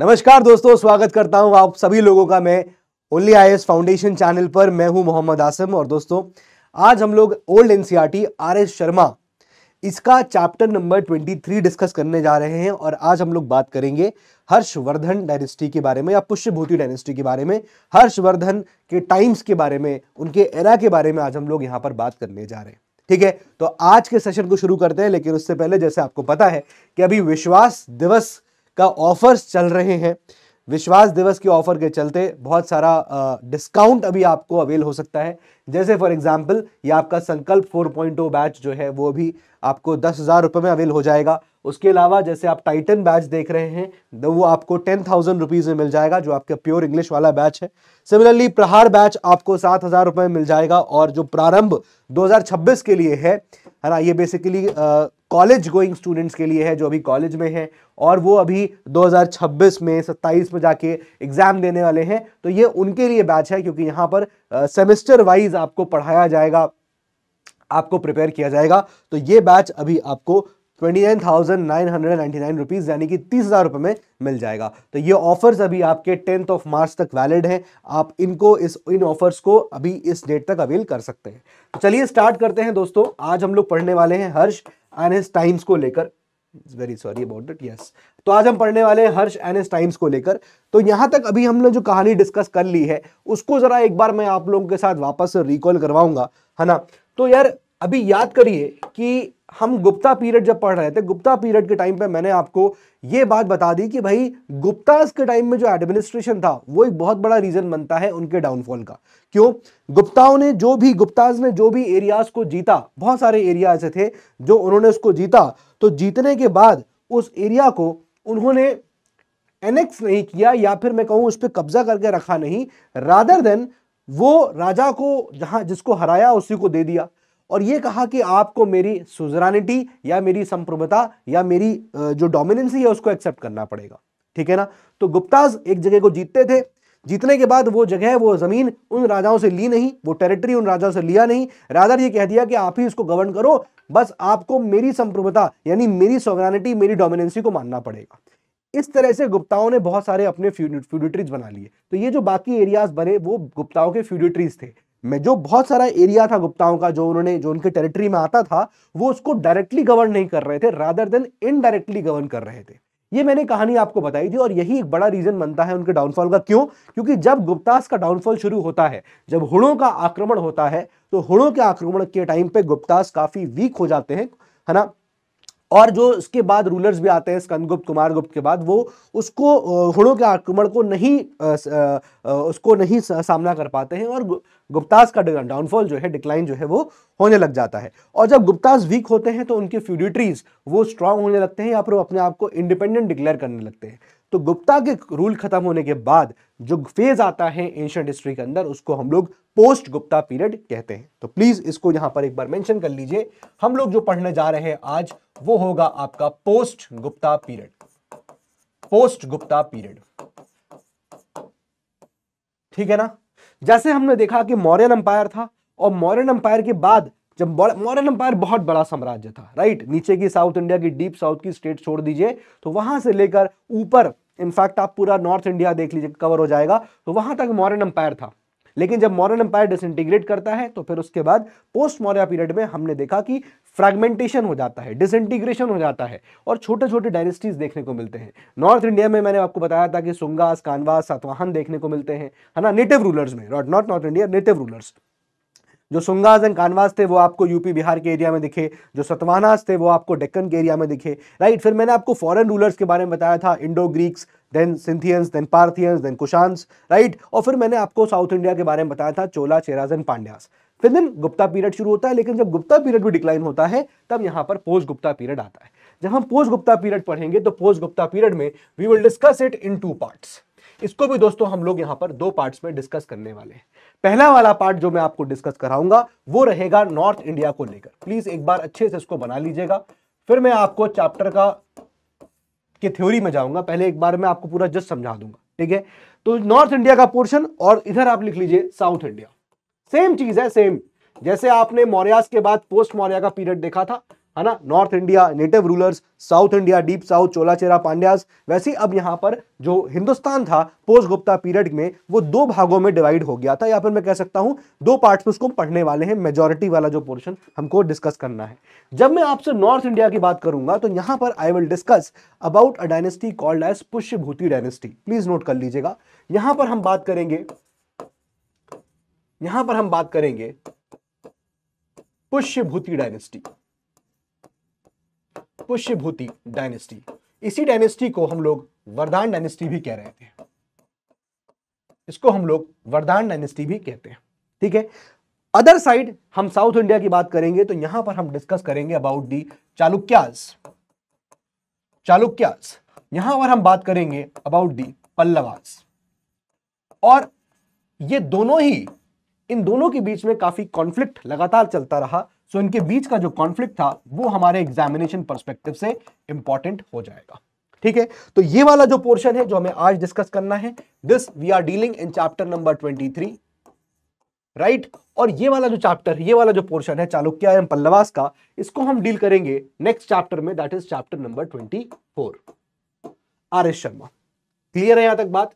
नमस्कार दोस्तों स्वागत करता हूं आप सभी लोगों का मैं ओनली आई फाउंडेशन चैनल पर मैं हूं मोहम्मद आसम और दोस्तों आज हम लोग ओल्ड एनसीईआरटी आरएस शर्मा इसका चैप्टर नंबर 23 डिस्कस करने जा रहे हैं और आज हम लोग बात करेंगे हर्षवर्धन डायनेस्टी के बारे में या पुष्यभूति डायनेस्टी के बारे में हर्षवर्धन के टाइम्स के बारे में उनके एरा के बारे में आज हम लोग यहाँ पर बात करने जा रहे हैं ठीक है तो आज के सेशन को शुरू करते हैं लेकिन उससे पहले जैसे आपको पता है कि अभी विश्वास दिवस का ऑफर्स चल रहे हैं विश्वास दिवस के ऑफर के चलते बहुत सारा डिस्काउंट अभी आपको अवेल हो सकता है जैसे फॉर एग्जांपल ये आपका संकल्प 4.0 बैच जो है वो भी आपको दस हज़ार रुपये में अवेल हो जाएगा उसके अलावा जैसे आप टाइटन बैच देख रहे हैं तो वो आपको टेन थाउजेंड रुपीज़ में मिल जाएगा जो आपका प्योर इंग्लिश वाला बैच है सिमिलरली प्रहार बैच आपको सात हज़ार रुपये में मिल जाएगा और जो प्रारंभ 2026 के लिए है है ना ये बेसिकली कॉलेज गोइंग स्टूडेंट्स के लिए है जो अभी कॉलेज में है और वो अभी 2026 में 27 में जाके एग्ज़ाम देने वाले हैं तो ये उनके लिए बैच है क्योंकि यहाँ पर सेमेस्टर वाइज आपको पढ़ाया जाएगा आपको प्रिपेयर किया जाएगा तो ये बैच अभी आपको twenty nine thousand nine hundred ninety nine rupees यानी कि तीस हज़ार रुपये में मिल जाएगा तो ये ऑफर्स अभी आपके टेंथ ऑफ मार्च तक वैलिड हैं आप इनको इस इन ऑफर्स को अभी इस डेट तक अवेल कर सकते हैं तो चलिए स्टार्ट करते हैं दोस्तों आज हम लोग पढ़ने वाले हैं हर्ष एंड हिज टाइम्स को लेकर very sorry about it yes तो आज हम पढ़ने वाले हैं हर्ष एनएस टाइम्स को लेकर तो यहां तक अभी हमने जो कहानी डिस्कस कर ली है उसको ज़रा एक बार मैं आप लोगों के साथ वापस रिकॉल करवाऊंगा है ना तो यार अभी याद करिए कि हम गुप्ता पीरियड जब पढ़ रहे थे गुप्ता पीरियड के टाइम पे मैंने आपको ये बात बता दी कि भाई गुप्ता के टाइम में जो एडमिनिस्ट्रेशन था वो एक बहुत बड़ा रीजन बनता है उनके डाउनफॉल का क्यों गुप्ताओं ने जो भी गुप्ताज ने जो भी एरियाज को जीता बहुत सारे एरिया ऐसे थे जो उन्होंने उसको जीता तो जीतने के बाद उस एरिया को उन्होंने एनेक्स नहीं किया या फिर मैं कहूं उस पर कब्जा करके रखा नहीं रादर देन वो राजा को जहां जिसको हराया उसी को दे दिया और ये कहा कि आपको मेरी सुजरानिटी या मेरी संप्रभुता या मेरी जो डोमिनेंसी है उसको एक्सेप्ट करना पड़ेगा ठीक है ना तो गुप्ताज एक जगह को जीतते थे जीतने के बाद वो जगह वो ज़मीन उन राजाओं से ली नहीं वो टेरिटरी उन राजाओं से लिया नहीं राजा ने ये कह दिया कि आप ही उसको गवर्न करो बस आपको मेरी संप्रभुता यानी मेरी सोवरानिटी मेरी डोमिनेंसी को मानना पड़ेगा इस तरह से गुप्ताओं ने बहुत सारे अपने फ्यूडिटरीज बना लिए तो ये जो बाकी एरियाज बने वो गुप्ताओं के फ्यूडिट्रीज थे में जो बहुत सारा एरिया था गुप्ताओं का जो उन्होंने जो उनके टेरिटरी में आता था वो उसको डायरेक्टली गवर्न नहीं कर रहे थे रादर देन इनडायरेक्टली गवर्न कर रहे थे ये मैंने कहानी आपको बताई थी और यही एक बड़ा रीजन बनता है उनके डाउनफॉल का क्यों क्योंकि जब गुप्तास का डाउनफॉल शुरू होता है जब हुड़ों का आक्रमण होता है तो हुड़ों के आक्रमण के टाइम पे गुप्तास काफी वीक हो जाते हैं है ना और जो उसके बाद रूलर्स भी आते हैं स्कंदगुप्त कुमार गुप्त के बाद वो उसको हुड़ों के आक्रमण को नहीं उसको नहीं सामना कर पाते हैं और गुप्तास का डाउनफॉल जो है डिक्लाइन जो है वो होने लग जाता है और जब गुप्तास वीक होते हैं तो उनके फ्यूडिट्रीज वो स्ट्रांग होने लगते हैं या फिर अपने आप को इंडिपेंडेंट डिक्लेयर करने लगते हैं तो गुप्ता के रूल खत्म होने के बाद जो फेज आता है एंशियंट हिस्ट्री के अंदर उसको हम लोग पोस्ट गुप्ता पीरियड कहते हैं तो प्लीज इसको यहां पर एक बार मेंशन कर लीजिए हम लोग जो पढ़ने जा रहे हैं आज वो होगा आपका post Gupta period post Gupta period ठीक है ना जैसे हमने देखा कि मौर्यन अंपायर था और मौर्यन अंपायर के बाद जब मौर्यन अंपायर बहुत बड़ा साम्राज्य था राइट नीचे की साउथ इंडिया की डीप साउथ की स्टेट छोड़ दीजिए तो वहां से लेकर ऊपर इनफैक्ट आप पूरा नॉर्थ इंडिया देख लीजिए कवर हो जाएगा तो वहां तक मॉडर्न अंपायर था लेकिन जब मॉरन एम्पायर डिस करता है तो फिर उसके बाद पोस्ट मौर्या पीरियड में हमने देखा कि फ्रैगमेंटेशन हो जाता है डिसइंटीग्रेशन हो जाता है और छोटे छोटे डायनेस्टीज देखने को मिलते हैं नॉर्थ इंडिया में मैंने आपको बताया था कि सुंगास कानवास सातवाहन देखने को मिलते हैं है ना नेटिव रूलर्स में not north India native rulers जो सुंगाज एंड कानवास थे वो आपको यूपी बिहार के एरिया में दिखे जो सतवानास थे वो आपको डेक्कन के एरिया में दिखे राइट फिर मैंने आपको फॉरेन रूलर्स के बारे में बताया था Indo Greeks then Scythians then Parthians then Kushans right और फिर मैंने आपको साउथ इंडिया के बारे में बताया था चोला चेराज एंड पांड्यास फिर दिन गुप्ता पीरियड शुरू होता है लेकिन जब गुप्ता पीरियड भी डिक्लाइन होता है तब यहाँ पर पोस्ट गुप्ता पीरियड आता है जब हम पोस्ट गुप्ता पीरियड पढ़ेंगे तो पोस्ट गुप्ता पीरियड में we will discuss it in two parts इसको भी दोस्तों हम लोग यहाँ पर दो पार्ट्स में डिस्कस करने वाले हैं पहला वाला पार्ट जो मैं आपको डिस्कस कराऊंगा वो रहेगा नॉर्थ इंडिया को लेकर प्लीज एक बार अच्छे से इसको बना लीजिएगा फिर मैं आपको चैप्टर का के थ्योरी में जाऊंगा पहले एक बार मैं आपको पूरा जस्ट समझा दूंगा ठीक है तो नॉर्थ इंडिया का पोर्शन और इधर आप लिख लीजिए साउथ इंडिया सेम चीज है सेम जैसे आपने मौर्यास के बाद पोस्ट मौर्या का पीरियड देखा था है ना north India native rulers south India deep south चोलाचेरा Pandyas वैसे अब यहाँ पर जो हिंदुस्तान था पोस्ट गुप्ता पीरियड में वो दो भागों में डिवाइड हो गया था या फिर मैं कह सकता हूँ दो पार्ट्स में उसको पढ़ने वाले हैं मेजोरिटी वाला जो पोर्शन हमको डिस्कस करना है जब मैं आपसे नॉर्थ इंडिया की बात करूंगा तो यहाँ पर I will discuss about a dynasty called as Pushyabhuti dynasty please note कर लीजिएगा यहाँ पर हम बात करेंगे यहां पर हम बात करेंगे पुष्यभूति डायनेस्टी पुष्यभूति डायनेस्टी इसी डायनेस्टी को हम लोग वरदान डायनेस्टी भी कह रहे थे इसको हम लोग वरदान डायनेस्टी भी कहते हैं ठीक है अदर साइड हम साउथ इंडिया की बात करेंगे तो यहां पर हम डिस्कस करेंगे अबाउट दी चालुक्यास चालुक्यास यहां पर हम बात करेंगे अबाउट दी पल्लवास और ये दोनों ही इन दोनों के बीच में काफी कॉन्फ्लिक्ट लगातार चलता रहा सो इनके बीच का जो कॉन्फ्लिक्ट था वो हमारे एग्जामिनेशन परस्पेक्टिव से इंपॉर्टेंट हो जाएगा ठीक है तो ये वाला जो पोर्शन है जो हमें आज डिस्कस करना है this we are dealing in chapter number twenty three right और ये वाला जो चैप्टर ये वाला जो पोर्शन है चालुक्य एवं पल्लवास का इसको हम डील करेंगे नेक्स्ट चैप्टर में that is chapter number twenty four R S Sharma clear है यहां तक बात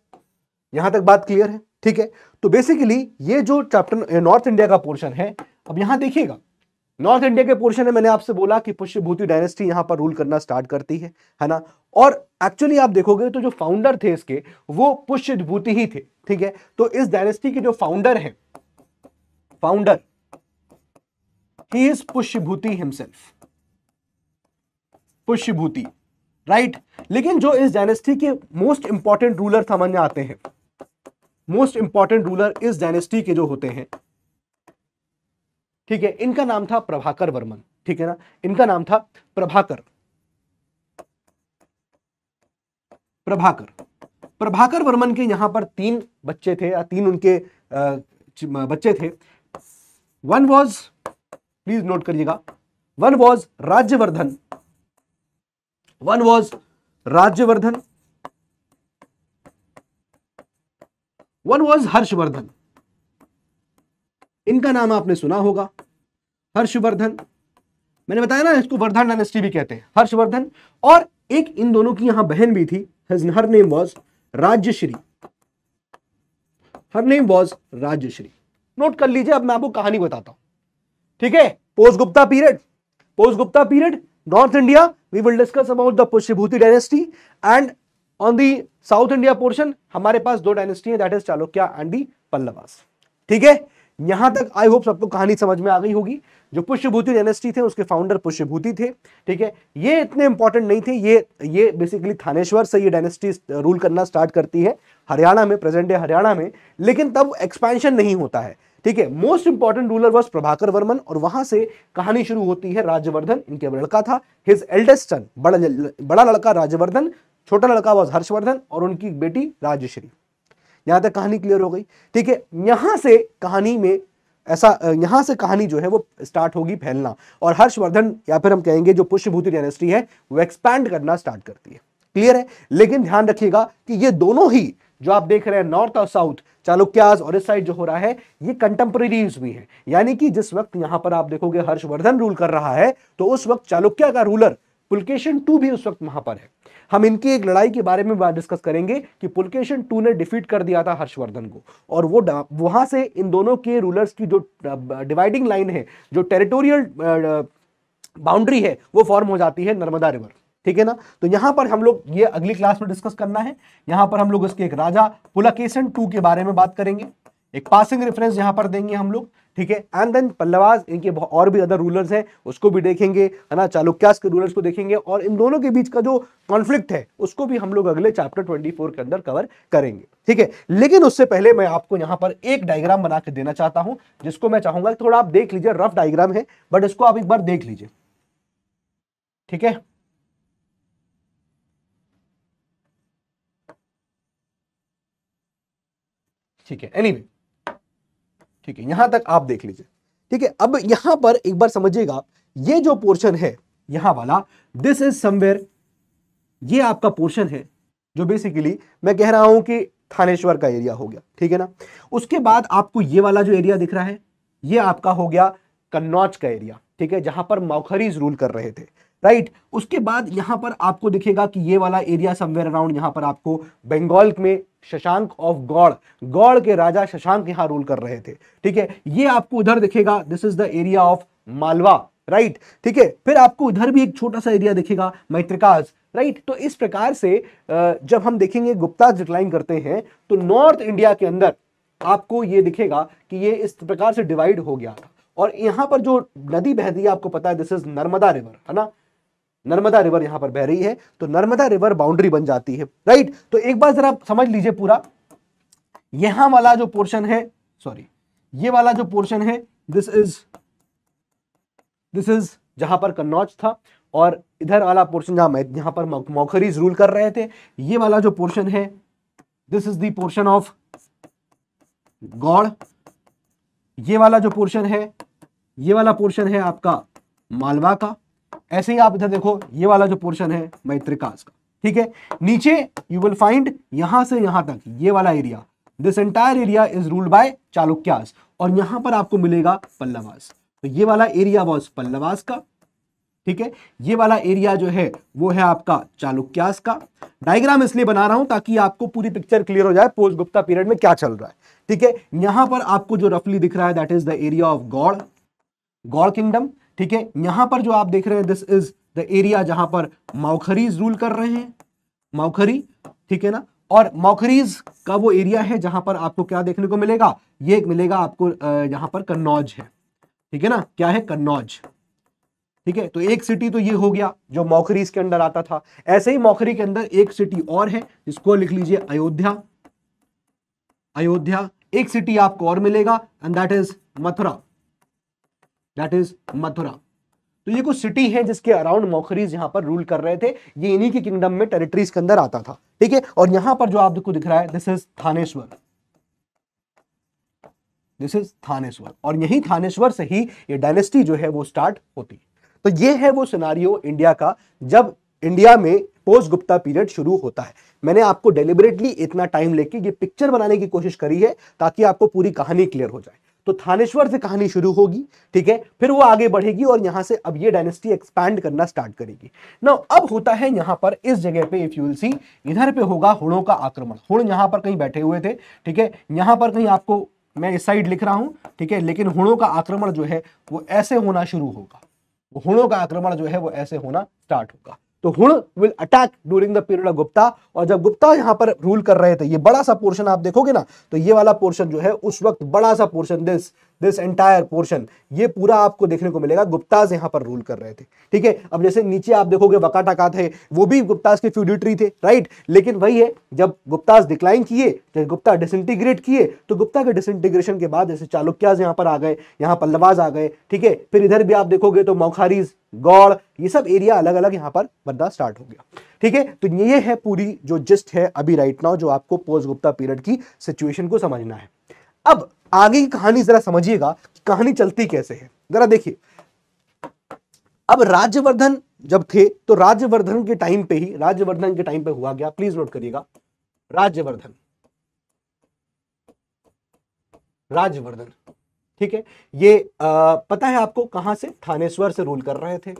यहां तक बात क्लियर है ठीक है तो बेसिकली ये जो चैप्टर नॉर्थ इंडिया का पोर्शन है अब यहां देखिएगा नॉर्थ इंडिया के पोर्शन में मैंने आपसे बोला कि पुष्यभूति डायनेस्टी यहां पर रूल करना स्टार्ट करती है है ना और एक्चुअली आप देखोगे तो जो फाउंडर थे इसके वो पुष्यभूति ही थे ठीक है तो इस डायनेस्टी के जो फाउंडर हैं founder he is Pushyabhuti himself Pushyabhuti right लेकिन जो इस डायनेस्टी के मोस्ट इंपॉर्टेंट रूलर सामान्य आते हैं मोस्ट इंपॉर्टेंट रूलर इस डायनेस्टी के जो होते हैं ठीक है इनका नाम था प्रभाकर वर्मन ठीक है ना इनका नाम था प्रभाकर प्रभाकर प्रभाकर वर्मन के यहां पर तीन बच्चे थे या तीन उनके बच्चे थे वन वॉज प्लीज नोट करिएगा one was Rajyavardhan one was Rajyavardhan one was Harshavardhan इनका नाम आपने सुना होगा हर्षवर्धन मैंने बताया ना इसको वर्धन डायनेस्टी भी कहते हैं हर्षवर्धन और एक इन दोनों की यहां बहन भी थी her name was Rajyashri her name was Rajyashri note कर लीजिए अब मैं आपको कहानी बताता हूं ठीक है post Gupta period post Gupta period north India we will discuss about the Pushyabhuti dynasty and on the south India portion हमारे पास दो डायनेस्टी है that is Chalukya and the Pallavas ठीक है यहां तक आई होप सबको कहानी समझ में आ गई होगी जो पुष्यभूति डायनेस्टी थे उसके फाउंडर पुष्यभूति थे ठीक है ये इतने इंपॉर्टेंट नहीं थे ये ये बेसिकली थानेश्वर से ये डायनेस्टी रूल करना स्टार्ट करती है हरियाणा में प्रेजेंट डे हरियाणा में लेकिन तब एक्सपेंशन नहीं होता है ठीक है most important ruler was Prabhakar Varman और वहां से कहानी शुरू होती है राज्यवर्धन इनके लड़का था हिज एल्डेस्ट सन बड़ा बड़ा लड़का राज्यवर्धन छोटा लड़का वॉज हर्षवर्धन और उनकी बेटी राजश्री यहाँ तक कहानी क्लियर हो गई ठीक है यहाँ से कहानी में ऐसा यहाँ से कहानी जो है वो स्टार्ट होगी फैलना और हर्षवर्धन या फिर हम कहेंगे जो पुष्यभूति डायनेस्टी है वो एक्सपैंड करना स्टार्ट करती है क्लियर है लेकिन ध्यान रखिएगा कि ये दोनों ही जो आप देख रहे हैं नॉर्थ और साउथ चालुक्याज और इस साइड जो हो रहा है ये कंटेम्प्रेरीज भी है यानी कि जिस वक्त यहाँ पर आप देखोगे हर्षवर्धन रूल कर रहा है तो उस वक्त चालुक्या का रूलर पुलकेशन टू भी उस वक्त वहां पर है हम इनकी एक लड़ाई के बारे में डिस्कस करेंगे कि पुलकेशन टू ने डिफीट कर दिया था हर्षवर्धन को और वो वहां से इन दोनों के रूलर्स की जो डिवाइडिंग लाइन है जो टेरिटोरियल बाउंड्री है वो फॉर्म हो जाती है नर्मदा रिवर ठीक है ना तो यहां पर हम लोग ये अगली क्लास में डिस्कस करना है यहां पर हम लोग उसके एक राजा पुलकेशन टू के बारे में बात करेंगे एक पासिंग रेफरेंस यहां पर देंगे हम लोग ठीक है एंड देन पल्लवाज इनके और भी अदर रूलर्स हैं उसको भी देखेंगे है ना चालुक्यास के रूलर्स को देखेंगे और इन दोनों के बीच का जो कॉन्फ्लिक्ट है उसको भी हम लोग अगले चैप्टर 24 के अंदर कवर करेंगे ठीक है लेकिन उससे पहले मैं आपको यहां पर एक डायग्राम बना के देना चाहता हूं जिसको मैं चाहूंगा थोड़ा आप देख लीजिए रफ डायग्राम है बट इसको आप एक बार देख लीजिए ठीक है ठीक है एनीवे anyway, ठीक है यहां तक आप देख लीजिए ठीक है अब यहां पर एक बार समझिएगा ये जो पोर्शन है यहां वाला दिस इज समवेयर ये आपका पोर्शन है जो बेसिकली मैं कह रहा हूं कि थानेश्वर का एरिया हो गया ठीक है ना उसके बाद आपको ये वाला जो एरिया दिख रहा है ये आपका हो गया कन्नौज का एरिया ठीक है जहां पर मौखरीज रूल कर रहे थे राइट उसके बाद यहां पर आपको दिखेगा कि ये वाला एरिया समवेयर अराउंड यहां पर आपको बंगाल में शशांक ऑफ गौड़ गौड़ के राजा शशांक यहां रूल कर रहे थे ठीक है ये आपको उधर दिखेगा this is the area of Malwa right ठीक है फिर आपको उधर भी एक छोटा सा एरिया दिखेगा मैत्रिकाज राइट तो इस प्रकार से जब हम देखेंगे गुप्ता डिक्लाइन करते हैं तो नॉर्थ इंडिया के अंदर आपको ये दिखेगा कि ये इस प्रकार से डिवाइड हो गया था और यहां पर जो नदी बहती है आपको पता है दिस इज नर्मदा रिवर है ना नर्मदा रिवर यहां पर बह रही है तो नर्मदा रिवर बाउंड्री बन जाती है राइट तो एक बार जरा समझ लीजिए पूरा यहां वाला जो पोर्शन है सॉरी ये वाला जो पोर्शन है दिस इज दिस इज जहां पर कन्नौज था और इधर वाला पोर्शन जहां यहां पर मौखरीज रूल कर रहे थे ये वाला जो पोर्शन है this is the portion of Gaur ये वाला जो पोर्शन है ये वाला पोर्शन है आपका मालवा का ऐसे ही आप इधर देखो ये वाला जो पोर्शन है मैत्रिकास का ठीक है नीचे यू विल फाइंड यहां से यहां तक ये वाला area this entire area is ruled by Chalukyas और यहां पर आपको मिलेगा पल्लवास तो ये वाला एरिया वॉज पल्लवास का ठीक है ये वाला एरिया जो है वो है आपका चालुक्यास का डायग्राम इसलिए बना रहा हूं ताकि आपको पूरी पिक्चर क्लियर हो जाए पोस्ट गुप्ता पीरियड में क्या चल रहा है ठीक है यहां पर आपको जो रफली दिख रहा है that is the area of Gaur Gaur kingdom ठीक है यहां पर जो आप देख रहे हैं दिस इज द एरिया जहां पर माउखरीज रूल कर रहे हैं माउखरी ठीक है ना और मौखरीज का वो एरिया है जहां पर आपको क्या देखने को मिलेगा ये मिलेगा आपको यहां पर कन्नौज है ठीक है ना क्या है कन्नौज ठीक है तो एक सिटी तो ये हो गया जो मौखरीज के अंदर आता था ऐसे ही मौखरी के अंदर एक सिटी और है जिसको लिख लीजिए अयोध्या अयोध्या एक सिटी आपको और मिलेगा and that is Mathura that is Mathura तो ये कुछ सिटी है जिसके अराउंड मौखरीज यहां पर रूल कर रहे थे ये इन्हीं के किंगडम में टेरिटरीज के अंदर आता था ठीक है और यहां पर जो आपको दिख रहा है this is Thaneshwar this is Thaneshwar और यही थानेश्वर से ही ये डायनेस्टी जो है वो स्टार्ट होती तो ये है वो सिनारियो इंडिया का जब इंडिया में पोस्ट गुप्ता पीरियड शुरू होता है मैंने आपको डेलिबरेटली इतना टाइम लेके ये पिक्चर बनाने की कोशिश करी है ताकि आपको पूरी कहानी क्लियर हो जाए तो थानेश्वर से कहानी शुरू होगी ठीक है फिर वो आगे बढ़ेगी और यहां से अब ये डायनेस्टी एक्सपैंड करना स्टार्ट करेगी ना अब होता है यहां पर इस जगह पे इफ विल सी इधर पे होगा हुड़ों का आक्रमण हुड़ यहां पर कहीं बैठे हुए थे ठीक है यहां पर कहीं आपको मैं इस साइड लिख रहा हूं ठीक है लेकिन हुड़ों का आक्रमण जो है वो ऐसे होना शुरू होगा हुड़ों का आक्रमण जो है वो ऐसे होना स्टार्ट होगा तो Hun will attack during the period of Gupta और जब गुप्ता यहां पर रूल कर रहे थे ये बड़ा सा पोर्शन आप देखोगे ना तो ये वाला पोर्शन जो है उस वक्त बड़ा सा portion this this entire portion ये पूरा आपको देखने को मिलेगा गुप्ताज यहां पर रूल कर रहे थे ठीक है अब जैसे नीचे आप देखोगे वका टका थे वो भी गुप्ताज के फ्यूडिटरी थे राइट लेकिन वही है जब गुप्ताज डिक्लाइन किए जब गुप्ता डिसइंटीग्रेट किए तो गुप्ता के डिसइंटीग्रेशन के बाद जैसे चालुक्याज यहां पर आ गए यहां पल्लवाज आ गए ठीक है फिर इधर भी आप देखोगे तो मौखारीज गौड़ ये सब एरिया अलग अलग यहाँ पर बनना स्टार्ट हो गया ठीक है तो ये है पूरी जो जिस्ट है अभी राइट नाउ जो आपको पोस्ट गुप्ता पीरियड की सिचुएशन को समझना है अब आगे की कहानी जरा समझिएगा कहानी चलती कैसे है जरा देखिए अब राज्यवर्धन जब थे तो राज्यवर्धन के टाइम पे ही राज्यवर्धन के टाइम पे हुआ गया प्लीज नोट करिएगा राज्यवर्धन राज्यवर्धन ठीक है ये आ, पता है आपको कहां से थानेश्वर से रूल कर रहे थे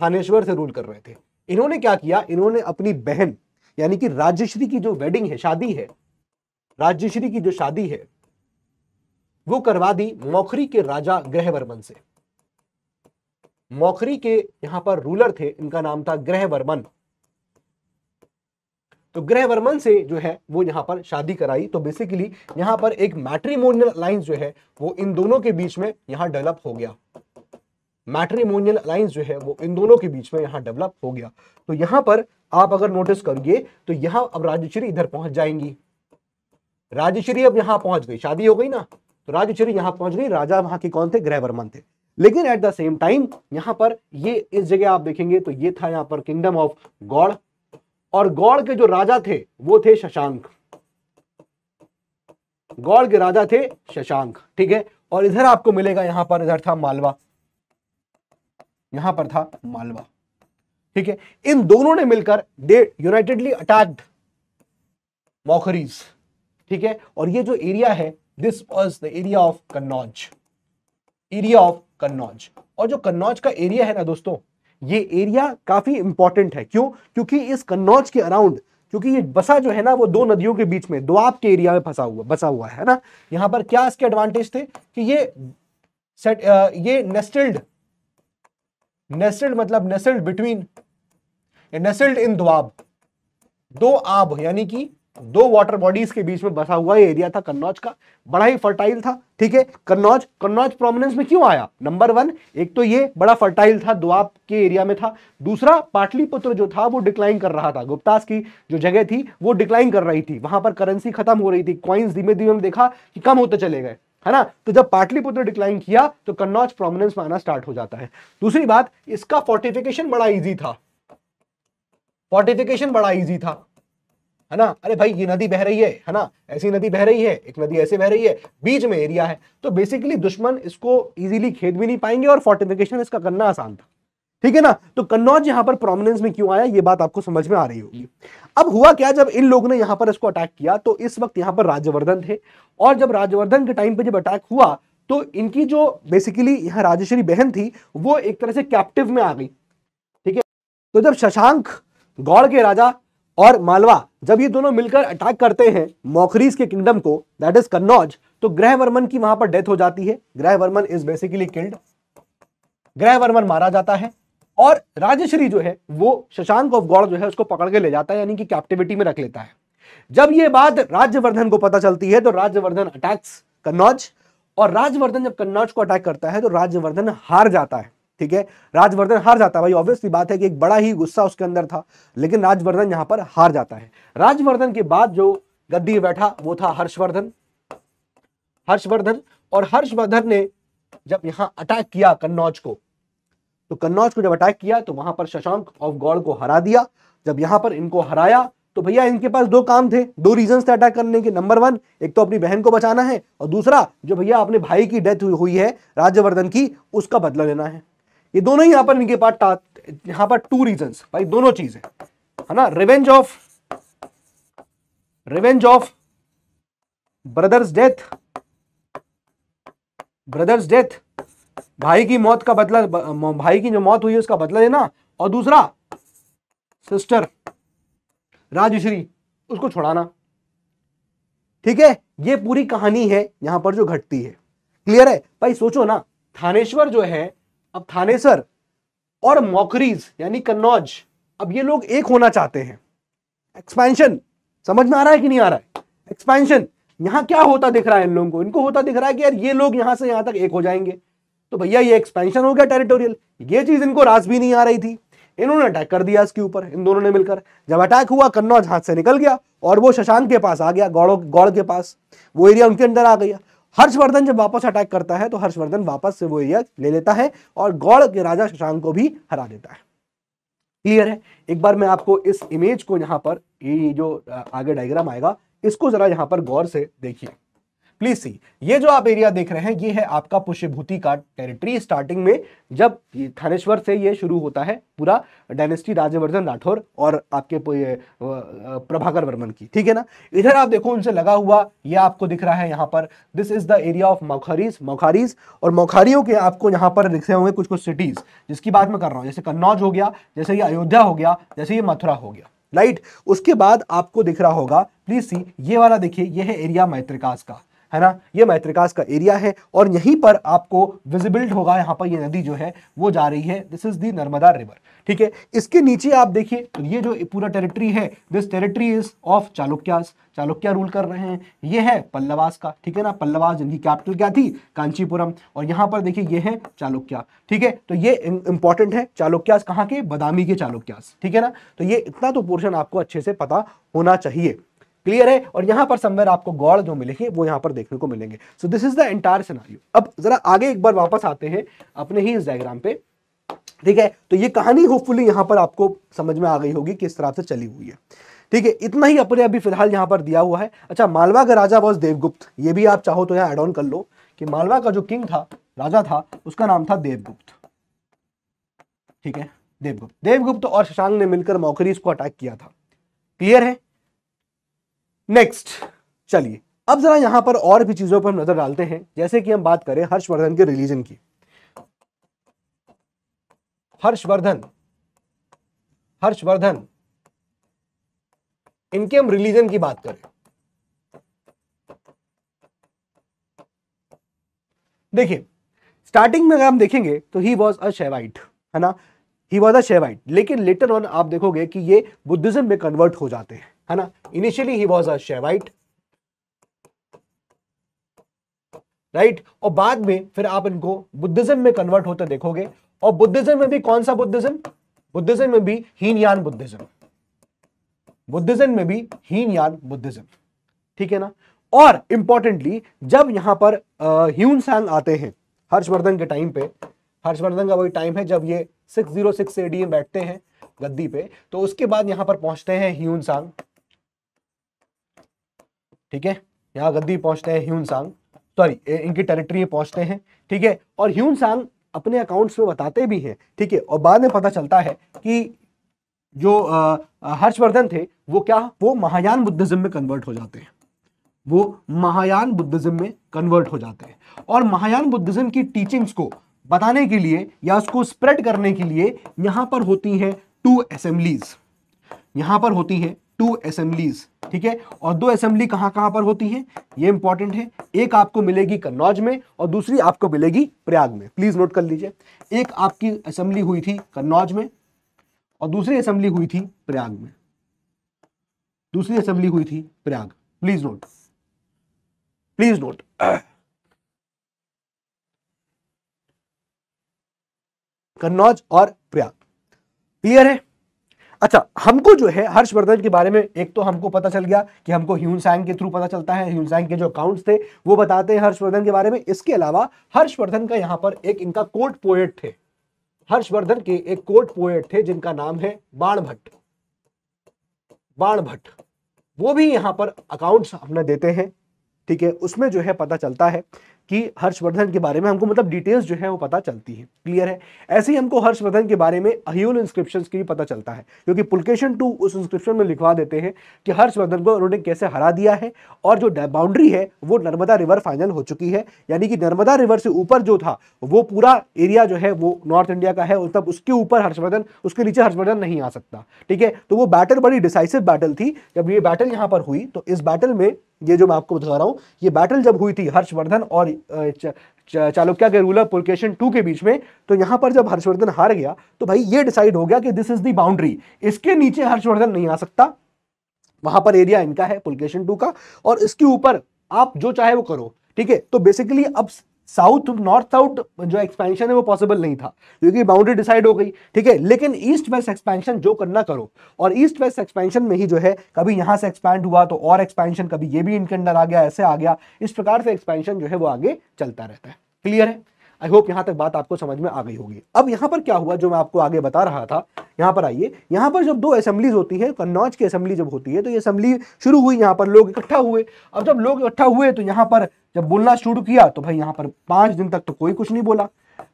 थानेश्वर से रूल कर रहे थे इन्होंने क्या किया इन्होंने अपनी बहन यानी कि राज्यश्री की जो वेडिंग है शादी है राज्यश्री की जो शादी है वो करवा दी मौखरी के राजा ग्रहवर्मन से मौखरी के यहां पर रूलर थे इनका नाम था ग्रहवर्मन तो ग्रहवर्मन से जो है वो यहां पर शादी कराई तो बेसिकली यहां पर एक मैट्रीमोनियल अलायंस जो है वो इन दोनों के बीच में यहां डेवलप हो गया मैट्रीमोनियल अलायंस जो है वो इन दोनों के बीच में यहां डेवलप हो गया तो यहां पर आप अगर नोटिस करिए तो यहां अब राजश्री इधर पहुंच जाएंगी राजश्री अब यहां पहुंच गई शादी हो गई ना तो राजचुरी यहां पहुंच गई राजा वहां के कौन थे ग्रह वर्मन थे लेकिन एट द सेम टाइम यहां पर ये इस जगह आप देखेंगे तो ये था यहां पर किंगडम ऑफ गौड़ और गौड़ के जो राजा थे वो थे शशांक गौड़ के राजा थे शशांक ठीक है और इधर आपको मिलेगा यहां पर इधर था मालवा यहां पर था मालवा ठीक है इन दोनों ने मिलकर दे यूनाइटेडली अटैक्ड मौखरीज ठीक है और ये जो एरिया है this was the area of Kannauj area of Kannauj और जो कन्नौज का एरिया है ना दोस्तों ये एरिया काफी इंपॉर्टेंट है क्यों क्योंकि इस कन्नौज के अराउंड क्योंकि ये बसा जो है ना वो दो नदियों के बीच में दुआब के एरिया में फंसा हुआ बसा हुआ है ना यहां पर क्या इसके एडवांटेज थे कि ये सेट आ, ये नेस्टल्ड नेस्टल्ड मतलब नेस्टल्ड बिटवीन नेस्टल्ड इन दोआब दो आब यानी कि दो वाटर बॉडीज के बीच में बसा हुआ एरिया था कन्नौज का बड़ा ही फर्टाइल था ठीक है कन्नौज कन्नौज प्रोमिनेंस में क्यों आया नंबर वन एक तो ये बड़ा फर्टाइल था दुआब के एरिया में था दूसरा पाटलिपुत्र जो था वो डिक्लाइन कर रहा था गुप्तास की जो जगह थी वो डिक्लाइन कर रही थी वहां पर करेंसी खत्म हो रही थी क्वाइंस धीमे धीमे देखा कि कम होते चले गए है ना तो जब पाटलिपुत्र डिक्लाइन किया तो कन्नौज प्रोमिनेंस में आना स्टार्ट हो जाता है दूसरी बात इसका फोर्टिफिकेशन बड़ा ईजी था फोर्टिफिकेशन बड़ा ईजी था है ना अरे भाई ये नदी बह रही है है ना ऐसी नदी बह रही है एक नदी ऐसे बह रही है बीच में एरिया है तो बेसिकली दुश्मन इसको इजीली खेद भी नहीं पाएंगे और फोर्टिफिकेशन इसका करना आसान था ठीक है ना तो कन्नौज यहां पर प्रोमिनेंस में क्यों आया ये बात आपको समझ में आ रही होगी अब हुआ क्या जब इन लोगों ने यहां पर इसको अटैक किया तो इस वक्त यहां पर राज्यवर्धन थे और जब राज्यवर्धन के टाइम पे जब अटैक हुआ तो इनकी जो बेसिकली यहाँ राजेश्वरी बहन थी वो एक तरह से कैप्टिव में आ गई ठीक है तो जब शशांक गौड़ के राजा और मालवा जब ये दोनों मिलकर अटैक करते हैं मौखरीज के किंगडम को दैट इज कन्नौज तो ग्रह वर्मन की वहां पर डेथ हो जाती है ग्रह वर्मन इज बेसिकली किल्ड ग्रह वर्मन मारा जाता है और राजश्री जो है वो शशांक ऑफ गौड़ जो है उसको पकड़ के ले जाता है यानी कि कैप्टिविटी में रख लेता है जब ये बात राज्यवर्धन को पता चलती है तो राज्यवर्धन अटैक्स कन्नौज और राज्यवर्धन जब कन्नौज को अटैक करता है तो राज्यवर्धन हार जाता है ठीक है राजवर्धन हार जाता है भाई ऑब्वियसली बात है कि एक बड़ा ही गुस्सा उसके अंदर था लेकिन राजवर्धन यहां पर हार जाता है राजवर्धन के बाद जो गद्दी बैठा वो था हर्षवर्धन हर्षवर्धन और हर्षवर्धन ने जब यहां अटैक किया कन्नौज को तो कन्नौज को जब अटैक किया तो वहां पर शशांक ऑफ गॉड को हरा दिया जब यहां पर इनको हराया तो भैया इनके पास दो काम थे दो रीजन थे अटैक करने के नंबर वन एक तो अपनी बहन को बचाना है और दूसरा जो भैया अपने भाई की डेथ हुई है राज्यवर्धन की उसका बदला लेना है ये दोनों ही यहां पर इनके पास यहां पर टू रीजन भाई दोनों चीज है ना revenge of revenge of brother's death brother's death भाई की मौत का बदला भाई की जो मौत हुई है उसका बदला देना और दूसरा सिस्टर राजश्री उसको छोड़ाना ठीक है ये पूरी कहानी है यहां पर जो घटती है क्लियर है भाई सोचो ना थानेश्वर जो है अब थानेसर और मौकरीज यानी कन्नौज अब ये लोग एक होना चाहते हैं एक्सपेंशन समझ में आ रहा है कि नहीं आ रहा है एक्सपेंशन यहां क्या होता दिख रहा है इन लोगों को इनको होता दिख रहा है कि यार ये लोग यहां से यहां तक एक हो जाएंगे तो भैया ये एक्सपेंशन हो गया टेरिटोरियल ये चीज इनको रास भी नहीं आ रही थी इन्होंने अटैक कर दिया इसके ऊपर इन दोनों ने मिलकर जब अटैक हुआ कन्नौज हाथ से निकल गया और वो शशांक के पास आ गया गौड़ गौड़ के पास वो एरिया उनके अंदर आ गया हर्षवर्धन जब वापस अटैक करता है तो हर्षवर्धन वापस से वो एरिया ले लेता है और गौड़ के राजा शशांक को भी हरा देता है क्लियर है एक बार मैं आपको इस इमेज को यहाँ पर ये जो आगे डायग्राम आएगा इसको जरा यहाँ पर गौर से देखिए प्लीज सी ये जो आप एरिया देख रहे हैं ये है आपका पुष्यभूति का टेरिटरी स्टार्टिंग में जब थानेश्वर से ये शुरू होता है पूरा डायनेस्टी राज्यवर्धन राठौर और आपके प्रभाकर वर्मन की ठीक है ना इधर आप देखो उनसे लगा हुआ ये आपको दिख रहा है यहाँ पर this is the area of Maukharis Maukharis और मौखारियों के आपको यहाँ पर दिखे होंगे कुछ कुछ सिटीज जिसकी बात मैं कर रहा हूँ जैसे कन्नौज हो गया जैसे ये अयोध्या हो गया जैसे ये मथुरा हो गया राइट उसके बाद आपको दिख रहा होगा प्लीज सी ये वाला देखिए ये है एरिया मैत्रिकास का है ना ये मैत्रिकास का एरिया है और यहीं पर आपको विजिबिल्ड होगा यहाँ पर ये नदी जो है वो जा रही है this is the Narmada river ठीक है इसके नीचे आप देखिए तो ये जो पूरा टेरिटरी है this territory is of Chalukyas Chalukya rule कर रहे हैं ये है पल्लवास का ठीक है ना पल्लवास जिनकी कैपिटल क्या थी कांचीपुरम और यहाँ पर देखिए ये है चालुक्या ठीक है तो ये इंपॉर्टेंट है चालुक्यास कहाँ के बदामी के चालुक्यास ठीक है ना तो ये इतना तो पोर्शन आपको अच्छे से पता होना चाहिए क्लियर है और यहाँ पर समवेयर आपको गौड़ जो मिलेंगे वो यहां पर देखने को मिलेंगे so this is the entire scenario अब जरा आगे एक बार वापस आते हैं अपने ही इस डायग्राम पे ठीक है तो ये कहानी होपफुली यहां पर आपको समझ में आ गई होगी किस तरह से चली हुई है ठीक है इतना ही अपने अभी फिलहाल यहां पर दिया हुआ है अच्छा मालवा का राजा वॉज देवगुप्त ये भी आप चाहो तो यहाँ एड ऑन कर लो कि मालवा का जो किंग था राजा था उसका नाम था देवगुप्त ठीक है देवगुप्त देवगुप्त और शशांक ने मिलकर मौकरी इसको अटैक किया था क्लियर है नेक्स्ट चलिए अब जरा यहां पर और भी चीजों पर हम नजर डालते हैं जैसे कि हम बात करें हर्षवर्धन के रिलीजन की हर्षवर्धन हर्षवर्धन इनके हम रिलीजन की बात करें देखिए स्टार्टिंग में अगर हम देखेंगे तो ही वॉज अ शेवाइट है ना ही वॉज अ शेवाइट लेकिन लेटर ऑन आप देखोगे कि ये बुद्धिज्म में कन्वर्ट हो जाते हैं है ना initially he was a Shaivite right और बाद में फिर आप इनको बुद्धिज्म में कन्वर्ट होते देखोगे और बुद्धिज्म में भी कौन सा बुद्धिज्म बुद्धिज्म में भी हीनयान बुद्धिज्म बुद्धिज्म में भी हीनयान बुद्धिज्म ठीक है ना और इंपॉर्टेंटली जब यहां पर ह्यून सैंग आते हैं हर्षवर्धन के टाइम पे हर्षवर्धन का वही टाइम है जब ये 606 जीरो सिक्स बैठते हैं गद्दी पे तो उसके बाद यहां पर पहुंचते हैं ह्यून सांग ठीक है यहाँ गद्दी पहुंचते हैं ह्यून सांग सॉरी इनकी टेरिटरी पहुंचते हैं ठीक है और ह्यून सांग अपने अकाउंट्स में बताते भी हैं ठीक है और बाद में पता चलता है कि जो हर्षवर्धन थे वो क्या वो महायान बुद्धिज्म में कन्वर्ट हो जाते हैं वो महायान बुद्धिज्म में कन्वर्ट हो जाते हैं और महायान बुद्धिज्म की टीचिंग्स को बताने के लिए या उसको स्प्रेड करने के लिए यहां पर होती हैं टू असेंबलीज यहां पर होती हैं टू असेंबलीज ठीक है और दो असेंबली कहां कहां पर होती है ये इंपॉर्टेंट है एक आपको मिलेगी कन्नौज में और दूसरी आपको मिलेगी प्रयाग में प्लीज नोट कर लीजिए एक आपकी असेंबली हुई थी कन्नौज में और दूसरी असेंबली हुई थी प्रयाग में दूसरी असेंबली हुई थी Prayag please note please note Kannauj और प्रयाग क्लियर है अच्छा हमको जो है हर्षवर्धन के बारे में एक तो हमको पता चल गया कि हमको ह्यून सैंग के थ्रू पता चलता है ह्यून सैंग के जो अकाउंट्स थे वो बताते हैं हर्षवर्धन के बारे में इसके अलावा हर्षवर्धन का यहाँ पर एक इनका कोर्ट पोएट थे हर्षवर्धन के एक कोर्ट पोएट थे जिनका नाम है बाण भट्ट बाण भट्ट वो भी यहाँ पर अकाउंट्स अपने देते हैं ठीक है उसमें जो है पता चलता है कि हर्षवर्धन के बारे में हमको मतलब डिटेल्स जो है वो पता चलती है क्लियर है ऐसे ही हमको हर्षवर्धन के बारे में अहियोल इंस्क्रिप्शन की भी पता चलता है क्योंकि पुलकेशन टू उस इंस्क्रिप्शन में लिखवा देते हैं कि हर्षवर्धन को उन्होंने कैसे हरा दिया है और जो बाउंड्री है वो नर्मदा रिवर फाइनल हो चुकी है यानी कि नर्मदा रिवर से ऊपर जो था वो पूरा एरिया जो है वो नॉर्थ इंडिया का है और तब उसके ऊपर हर्षवर्धन उसके नीचे हर्षवर्धन नहीं आ सकता ठीक है तो वो बैटल बड़ी डिसाइसिव बैटल थी जब ये बैटल यहाँ पर हुई तो इस बैटल में ये जो मैं आपको बता रहा हूँ ये बैटल जब हुई थी हर्षवर्धन और चालुक्या के रूलर पुलकेशन टू के बीच में तो यहाँ पर जब हर्षवर्धन हार गया तो भाई ये डिसाइड हो गया कि दिस इज दी बाउंड्री इसके नीचे हर्षवर्धन नहीं आ सकता वहां पर एरिया इनका है पुलकेशन टू का और इसके ऊपर आप जो चाहे वो करो ठीक है तो बेसिकली अब साउथ नॉर्थ साउथ जो एक्सपेंशन है वो पॉसिबल नहीं था क्योंकि बाउंड्री डिसाइड हो गई ठीक है लेकिन ईस्ट वेस्ट एक्सपेंशन जो करना करो और ईस्ट वेस्ट एक्सपेंशन में ही जो है कभी यहां से एक्सपैंड हुआ तो और एक्सपेंशन कभी ये भी इनके अंडर आ गया ऐसे आ गया इस प्रकार से एक्सपेंशन जो है वो आगे चलता रहता है क्लियर है आई होप यहाँ तक बात आपको समझ में आ गई होगी अब यहाँ पर क्या हुआ जो मैं आपको आगे बता रहा था यहां पर आइए यहां पर जब दो असेंबलीज होती है कन्नौज की असेंबली जब होती है तो ये असेंबली शुरू हुई यहाँ पर लोग इकट्ठा हुए अब जब लोग इकट्ठा हुए तो यहाँ पर जब बोलना शुरू किया तो भाई यहाँ पर पांच दिन तक तो कोई कुछ नहीं बोला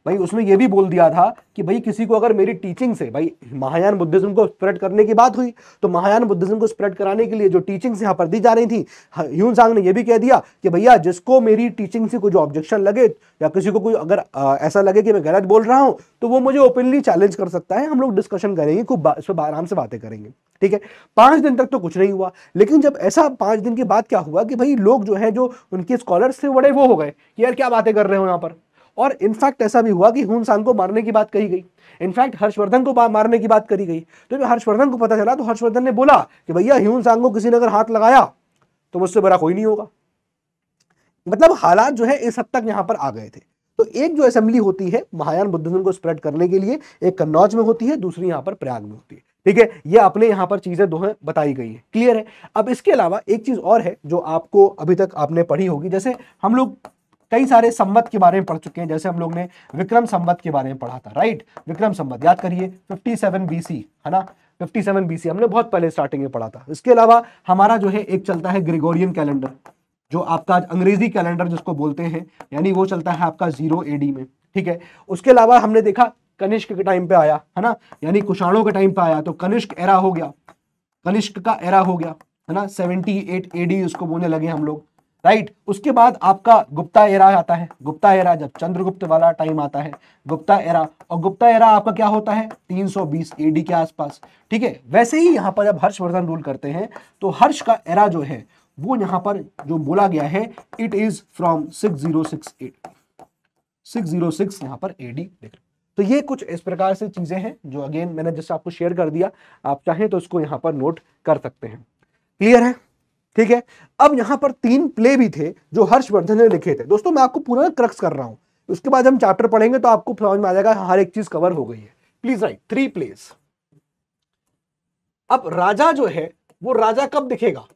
भाई उसमें यह भी बोल दिया था कि भाई किसी को अगर मेरी टीचिंग से भाई महायान बुद्धिज्म को स्प्रेड करने की बात हुई तो महायान बुद्धिज्म को स्प्रेड कराने के लिए जो टीचिंग्स यहां पर दी जा रही थी हाँ, ह्यून सांग ने यह भी कह दिया कि भैया जिसको मेरी टीचिंग से कुछ ऑब्जेक्शन लगे या किसी को कोई अगर आ, ऐसा लगे कि मैं गलत बोल रहा हूं तो वो मुझे ओपनली चैलेंज कर सकता है हम लोग डिस्कशन करेंगे खूब इस पर आराम से बातें करेंगे ठीक है पांच दिन तक तो कुछ नहीं हुआ लेकिन जब ऐसा पांच दिन के बाद क्या हुआ कि भाई लोग जो है जो उनके स्कॉलर्स थे बड़े वो हो गए कि यार क्या बातें कर रहे हो यहाँ पर और इनफैक्ट ऐसा भी हुआ कि हुन सांग को मारने की बात कही गई इनफैक्ट हर्षवर्धन को मारने की बात करी गई तो जब हर्षवर्धन को पता चला तो हर्षवर्धन ने बोला कि भैया ह्यून सांग को किसी ने अगर हाथ लगाया तो मुझसे बड़ा कोई नहीं होगा मतलब हालात जो है इस हद तक यहां पर आ गए थे तो एक जो असेंबली होती है महायान बुद्धिज्म को स्प्रेड करने के लिए एक कन्नौज में होती है दूसरी यहां पर प्रयाग में होती है ठीक है ये अपने यहां पर चीज़ें दो हैं बताई गई है क्लियर है अब इसके अलावा एक चीज़ और है जो आपको अभी तक आपने पढ़ी होगी जैसे हम लोग कई सारे संवत के बारे में पढ़ चुके हैं जैसे हम लोग ने विक्रम संवत के बारे में पढ़ा था राइट विक्रम संवत याद करिए 57 सेवन है ना 57 सेवन हमने बहुत पहले स्टार्टिंग में पढ़ा था इसके अलावा हमारा जो है एक चलता है ग्रेगोरियन कैलेंडर जो आपका अंग्रेजी कैलेंडर जिसको बोलते हैं यानी वो चलता है आपका जीरो एडी में ठीक है उसके अलावा हमने देखा कनिष्क के टाइम पे आया है ना यानी कुषाणों के टाइम पे आया तो कनिष्क एरा हो गया कनिष्क का एरा हो गया है ना 78 एडी उसको बोलने लगे हम लोग राइट उसके बाद आपका गुप्ता एरा आता है गुप्ता एरा जब चंद्रगुप्त वाला टाइम आता है गुप्ता एरा और गुप्ता एरा आपका क्या होता है 320 एडी के आसपास ठीक है वैसे ही यहाँ पर जब हर्षवर्धन रूल करते हैं तो हर्ष का एरा जो है वो यहाँ पर जो बोला गया है इट इज फ्रॉम 6068 सिक्स यहाँ पर एडी देख तो ये कुछ इस प्रकार से चीजें हैं जो अगेन मैंने जैसे आपको शेयर कर दिया आप चाहें तो उसको यहाँ पर नोट कर सकते हैं क्लियर है ठीक है अब यहां पर तीन प्ले भी थे जो हर्षवर्धन ने लिखे थे दोस्तों मैं आपको पूरा क्रक्स कर रहा हूं उसके बाद हम चैप्टर पढ़ेंगे तो आपको समझ में आ जाएगा हर एक चीज कवर हो गई है प्लीज राइट थ्री प्लेस अब राजा जो है वो राजा कब दिखेगा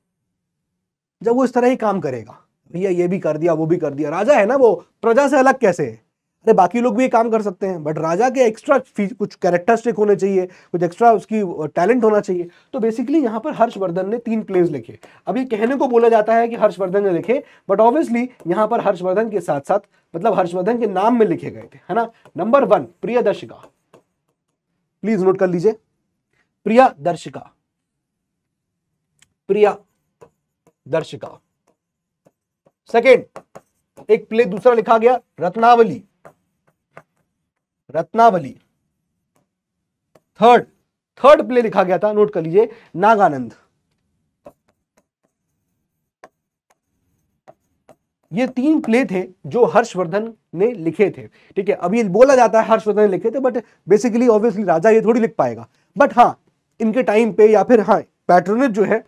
जब वो इस तरह ही काम करेगा भैया ये भी कर दिया वो भी कर दिया राजा है ना वो प्रजा से अलग कैसे है अरे बाकी लोग भी ये काम कर सकते हैं बट राजा के एक्स्ट्रा कुछ कैरेक्टरिस्टिक होने चाहिए कुछ एक्स्ट्रा उसकी टैलेंट होना चाहिए तो बेसिकली यहाँ पर हर्षवर्धन ने तीन प्लेज लिखे अब ये कहने को बोला जाता है कि हर्षवर्धन ने लिखे बट ऑब्वियसली यहाँ पर हर्षवर्धन के साथ साथ मतलब हर्षवर्धन के नाम में लिखे गए थे है ना नंबर वन प्रिय प्लीज नोट कर लीजिए प्रिया दर्शिका प्रिया दर्शिका सेकेंड एक प्ले दूसरा लिखा गया Ratnavali Ratnavali third third play लिखा गया था नोट कर लीजिए नागानंद ये तीन प्ले थे जो हर्षवर्धन ने लिखे थे ठीक है अभी बोला जाता है हर्षवर्धन ने लिखे थे बट बेसिकली ऑब्वियसली राजा ये थोड़ी लिख पाएगा बट हाँ इनके टाइम पे या फिर हाँ पैट्रोनेट जो है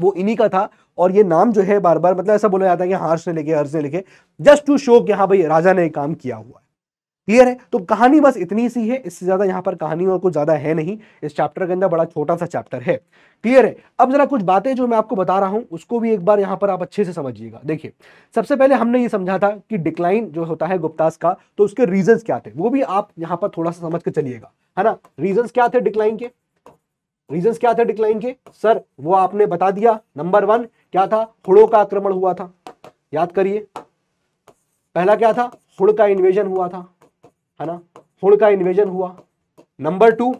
वो इन्हीं का था और ये नाम जो है बार बार मतलब ऐसा बोला जाता है कि हाँ, हर्ष ने लिखे हर्ष ने लिखे जस्ट टू शो कि हाँ भाई राजा ने काम किया हुआ क्लियर है तो कहानी बस इतनी सी है इससे ज्यादा यहाँ पर कहानी और कुछ ज्यादा है नहीं इस चैप्टर के अंदर बड़ा छोटा सा चैप्टर है क्लियर है अब जरा कुछ बातें जो मैं आपको बता रहा हूँ उसको भी एक बार यहाँ पर आप अच्छे से समझिएगा देखिए सबसे पहले हमने ये समझा था कि डिक्लाइन जो होता है गुप्तास का तो उसके रीजन क्या थे वो भी आप यहाँ पर थोड़ा सा समझ के चलिएगा है ना रीजन क्या थे डिक्लाइन के रीजन क्या थे डिक्लाइन के सर वो आपने बता दिया नंबर वन क्या था हुड़ों का आक्रमण हुआ था याद करिए पहला क्या था हुड़ का इन्वेजन हुआ था है ना हुण का इन्वेजन हुआ नंबर टू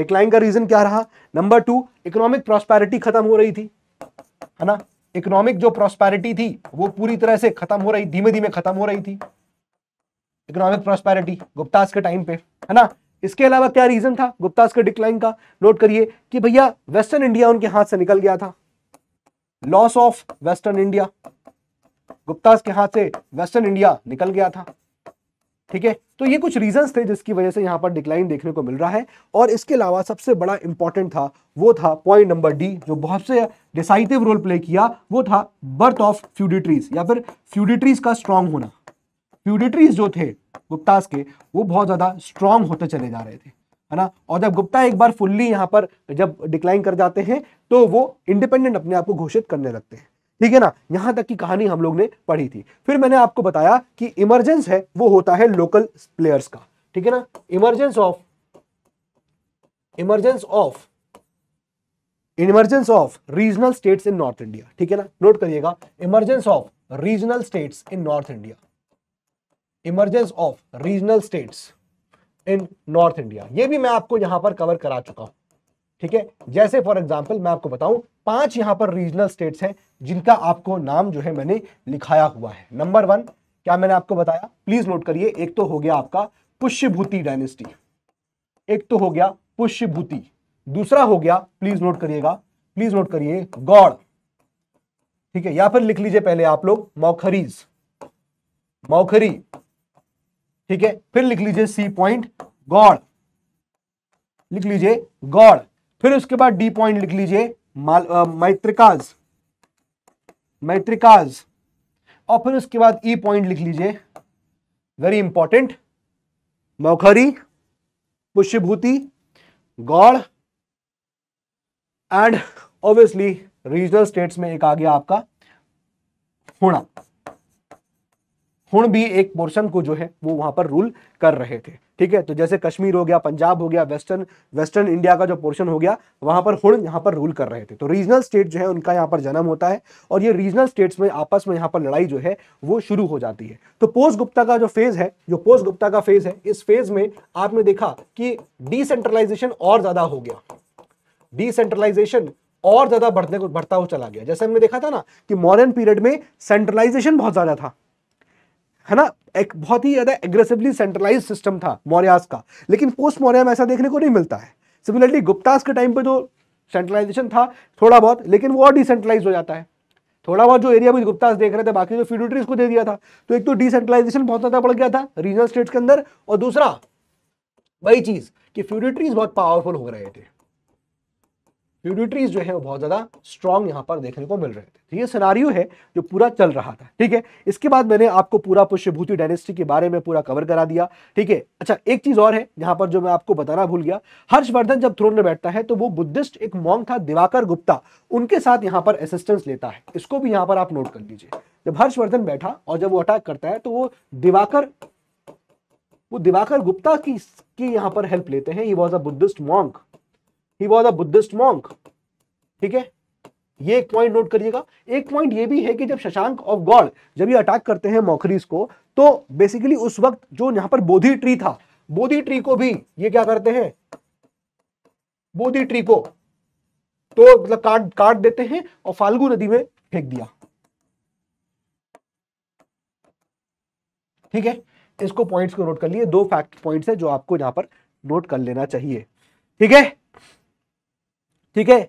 डिक्लाइन का रीजन क्या रहा नंबर टू इकोनॉमिक प्रॉस्पैरिटी खत्म हो रही थी है ना इकोनॉमिक जो प्रॉस्पैरिटी थी वो पूरी तरह से खत्म हो रही धीमे धीमे खत्म हो रही थी इकोनॉमिक प्रॉस्पैरिटी गुप्तास के टाइम पे है ना इसके अलावा क्या रीजन था गुप्तास के डिक्लाइन का नोट करिए कि भैया वेस्टर्न इंडिया उनके हाथ से निकल गया था loss of western India Guptas के हाथ से वेस्टर्न इंडिया निकल गया था ठीक है तो ये कुछ रीजंस थे जिसकी वजह से यहाँ पर डिक्लाइन देखने को मिल रहा है और इसके अलावा सबसे बड़ा इंपॉर्टेंट था वो था पॉइंट नंबर डी जो बहुत से डिसाइटिव रोल प्ले किया वो था बर्थ ऑफ फ्यूडिट्रीज या फिर फ्यूडिट्रीज का स्ट्रांग होना फ्यूडिट्रीज जो थे गुप्ताज के वो बहुत ज़्यादा स्ट्रांग होते चले जा रहे थे है ना और जब गुप्ता एक बार फुल्ली यहाँ पर जब डिक्लाइन कर जाते हैं तो वो इंडिपेंडेंट अपने आप को घोषित करने लगते हैं ठीक है ना यहां तक की कहानी हम लोग ने पढ़ी थी फिर मैंने आपको बताया कि इमरजेंस है वो होता है लोकल प्लेयर्स का ठीक है ना emergence of emergence of emergence of regional states in north India ठीक है ना नोट करिएगा emergence of regional states in north India emergence of regional states in north India ये भी मैं आपको यहां पर कवर करा चुका हूं ठीक है जैसे फॉर एग्जाम्पल मैं आपको बताऊं पांच यहां पर रीजनल स्टेट्स हैं जिनका आपको नाम जो है मैंने लिखाया हुआ है नंबर वन क्या मैंने आपको बताया प्लीज नोट करिए एक तो हो गया आपका पुष्यभूति डायनेस्टी एक तो हो गया पुष्यभूति दूसरा हो गया प्लीज नोट करिएगा प्लीज नोट करिए गौड़ ठीक है या फिर लिख लीजिए पहले आप लोग मौखरीज मौखरी ठीक है फिर लिख लीजिए सी पॉइंट गौड़ लिख लीजिए गौड़ फिर उसके बाद डी पॉइंट लिख लीजिए मैत्रिकाज मैत्रिकाज और फिर उसके बाद ई e पॉइंट लिख लीजिए very important Maukhari Pushyabhuti Gaur and obviously regional states में एक आ गया आपका हुणा हुण भी एक पोर्शन को जो है वो वहां पर रूल कर रहे थे ठीक है तो जैसे कश्मीर हो गया पंजाब हो गया वेस्टर्न वेस्टर्न इंडिया का जो पोर्शन हो गया वहां पर हुड़ यहां पर रूल कर रहे थे तो रीजनल स्टेट जो है उनका यहां पर जन्म होता है और ये रीजनल स्टेट्स में आपस में यहां पर लड़ाई जो है वो शुरू हो जाती है तो पोस्ट गुप्ता का जो फेज है जो पोस्ट गुप्ता का फेज है इस फेज में आपने देखा कि डिसेंट्रलाइजेशन और ज्यादा हो गया डिसेंट्रलाइजेशन और ज्यादा बढ़ने को बढ़ता हुआ चला गया जैसे हमने देखा था ना कि मॉडर्न पीरियड में सेंट्रलाइजेशन बहुत ज्यादा था है ना एक बहुत ही ज़्यादा एग्रेसिवली सेंट्रलाइज सिस्टम था मौर्यास का लेकिन पोस्ट मौर्या में ऐसा देखने को नहीं मिलता है सिमिलरली गुप्तास के टाइम पर जो सेंट्रलाइजेशन था थोड़ा बहुत लेकिन वो और डिसेंट्रलाइज हो जाता है थोड़ा बहुत जो एरिया भी गुप्तास देख रहे थे बाकी जो तो फ्यूडिटरीज को दे दिया था तो एक तो डिसेंट्रलाइजेशन बहुत ज़्यादा बढ़ गया था रीजनल स्टेट्स के अंदर और दूसरा वही चीज़ कि फ्यूडिटरीज बहुत पावरफुल हो रहे थे प्यूरिटरीज जो है वो बहुत ज़्यादा स्ट्रॉन्ग यहाँ पर देखने को मिल रहे थे तो ये सिनारियो है जो पूरा चल रहा था ठीक है इसके बाद मैंने आपको पूरा पुष्यभूति डायनेस्टी के बारे में पूरा कवर करा दिया ठीक है अच्छा एक चीज़ और है यहाँ पर जो मैं आपको बताना भूल गया हर्षवर्धन जब थ्रोन में बैठता है तो वो बुद्धिस्ट एक मॉन्ग था दिवाकर गुप्ता उनके साथ यहाँ पर असिस्टेंस लेता है इसको भी यहाँ पर आप नोट कर लीजिए जब हर्षवर्धन बैठा और जब वो अटैक करता है तो वो दिवाकर वो दिवाकर गुप्ता की, यहाँ पर हेल्प लेते हैं he was a Buddhist monk he was a Buddhist monk ठीक है ये एक पॉइंट नोट करिएगा एक पॉइंट ये भी है कि जब शशांक ऑफ गॉड जब ये अटैक करते हैं मोखरीज को तो बेसिकली उस वक्त जो यहां पर बोधि ट्री था बोधि ट्री को भी ये क्या करते हैं बोधि ट्री को तो मतलब काट काट देते हैं और फाल्गु नदी में फेंक दिया ठीक है इसको पॉइंट्स को नोट कर लिए दो फैक्ट पॉइंट्स है जो आपको यहां पर नोट कर लेना चाहिए ठीक है ठीक है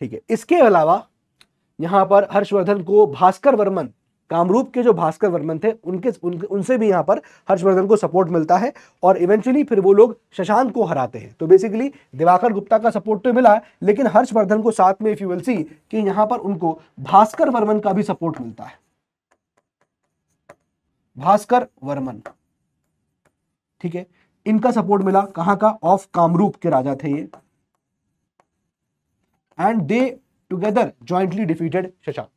ठीक है इसके अलावा यहां पर हर्षवर्धन को भास्कर वर्मन कामरूप के जो भास्कर वर्मन थे उनके उन, उनसे भी यहां पर हर्षवर्धन को सपोर्ट मिलता है और इवेंचुअली फिर वो लोग शशांक को हराते हैं तो बेसिकली दिवाकर गुप्ता का सपोर्ट तो मिला है लेकिन हर्षवर्धन को साथ में इफ यू विल सी कि यहां पर उनको भास्कर वर्मन का भी सपोर्ट मिलता है भास्कर वर्मन ठीक है इनका सपोर्ट मिला कहां का ऑफ कामरूप के राजा थे ये and they together jointly defeated Shashank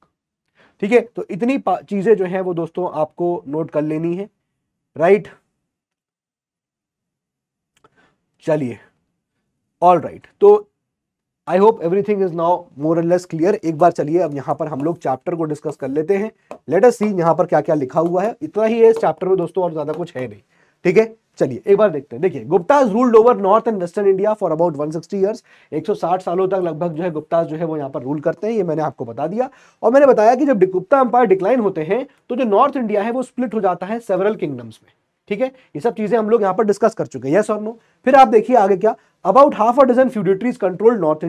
ठीक है तो इतनी चीजें जो है वो दोस्तों आपको नोट कर लेनी है राइट चलिए ऑल राइट तो I hope everything is now more and less clear एक बार चलिए अब यहां पर हम लोग चैप्टर को डिस्कस कर लेते हैं लेट सी यहां पर क्या क्या लिखा हुआ है इतना ही है इस चैप्टर में दोस्तों और ज्यादा कुछ है नहीं ठीक है चलिए एक बार देखते हैं देखिए Guptas ruled over north and western India for about 160 years 160 सालों तक लगभग जो है गुप्ताज जो है वो यहाँ पर रूल करते हैं ये मैंने आपको बता दिया और मैंने बताया कि जब गुप्ता एम्पायर डिक्लाइन होते हैं तो जो नॉर्थ इंडिया है वो स्प्लिट हो जाता है सेवरल किंगडम्स में ठीक है ये सब चीजें हम लोग यहाँ पर डिस्कस कर चुके हैं यस और नो फिर आप देखिए आगे क्या about half a dozen feudatories control north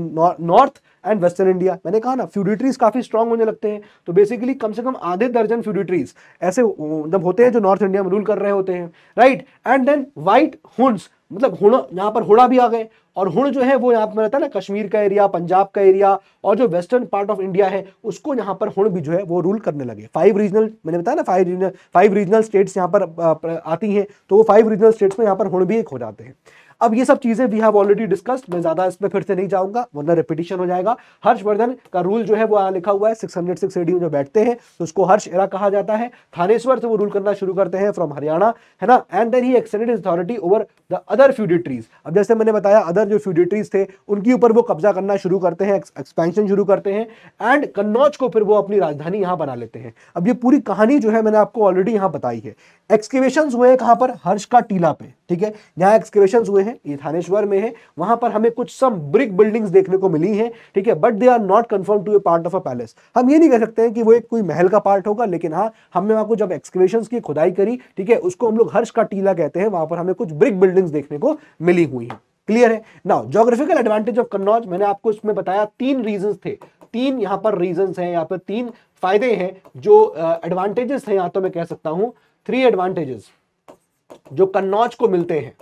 north and western India मैंने कहा ना फ्यूडिट्रीज काफ़ी स्ट्रॉन्ग होने लगते हैं तो बेसिकली कम से कम आधे दर्जन फ्यूडिट्रीज ऐसे मतलब होते हैं जो नॉर्थ इंडिया में रूल कर रहे होते हैं right and then white Huns मतलब यहाँ पर हुड़ा भी आ गए और हुण जो है वो यहाँ पर रहता है ना कश्मीर का एरिया पंजाब का एरिया और जो वेस्टर्न पार्ट ऑफ इंडिया है उसको यहाँ पर हुण भी जो है वो रूल करने लगे फाइव रीजनल मैंने बताया ना five regional five regional states यहाँ पर आती हैं तो वो फाइव रीजनल स्टेट्स में यहाँ पर हुण भी एक हो जाते हैं अब ये सब चीजें वी हैव ऑलरेडी डिस्कस्ड मैं ज्यादा इसमें फिर से नहीं जाऊंगा वरना रिपीटिशन हो जाएगा हर्षवर्धन का रूल जो है वो यहाँ लिखा हुआ है सिक्स हंड्रेड सिक्स एडी में जो बैठते हैं तो उसको हर्ष एरा कहा जाता है थानेश्वर से तो वो रूल करना शुरू करते हैं फ्रॉम हरियाणा है ना and then he extended authority over the other feudatories अब जैसे मैंने बताया अदर जो फ्यूडिट्रीज थे उनके ऊपर वो कब्जा करना शुरू करते हैं एक्सपेंशन शुरू करते हैं एंड कन्नौज को फिर वो अपनी राजधानी यहाँ बना लेते हैं अब ये पूरी कहानी जो है मैंने आपको ऑलरेडी यहाँ बताई है एक्सकेवेशन हुए हैं कहाँ पर हर्ष का टीला पे ठीक है यहाँ एक्सक्रेशन हुए हैं ये थानेश्वर में है वहां पर हमें कुछ सम ब्रिक बिल्डिंग्स देखने को मिली है ठीक है but they are not confirm to a part of a palace हम ये नहीं कह सकते हैं कि वो एक कोई महल का पार्ट होगा लेकिन हाँ हमने वहां को जब एक्सक्रेशन की खुदाई करी ठीक है उसको हम लोग हर्ष का टीला कहते हैं वहां पर हमें कुछ ब्रिक बिल्डिंग्स देखने को मिली हुई है क्लियर है now geographical advantage of Kannauj मैंने आपको इसमें बताया तीन रीजन थे तीन यहाँ पर रीजन हैं यहाँ पर तीन फायदे हैं जो एडवांटेजेस uh, हैं यहाँ तो मैं कह सकता हूँ थ्री एडवांटेजेस जो कन्नौज को मिलते हैं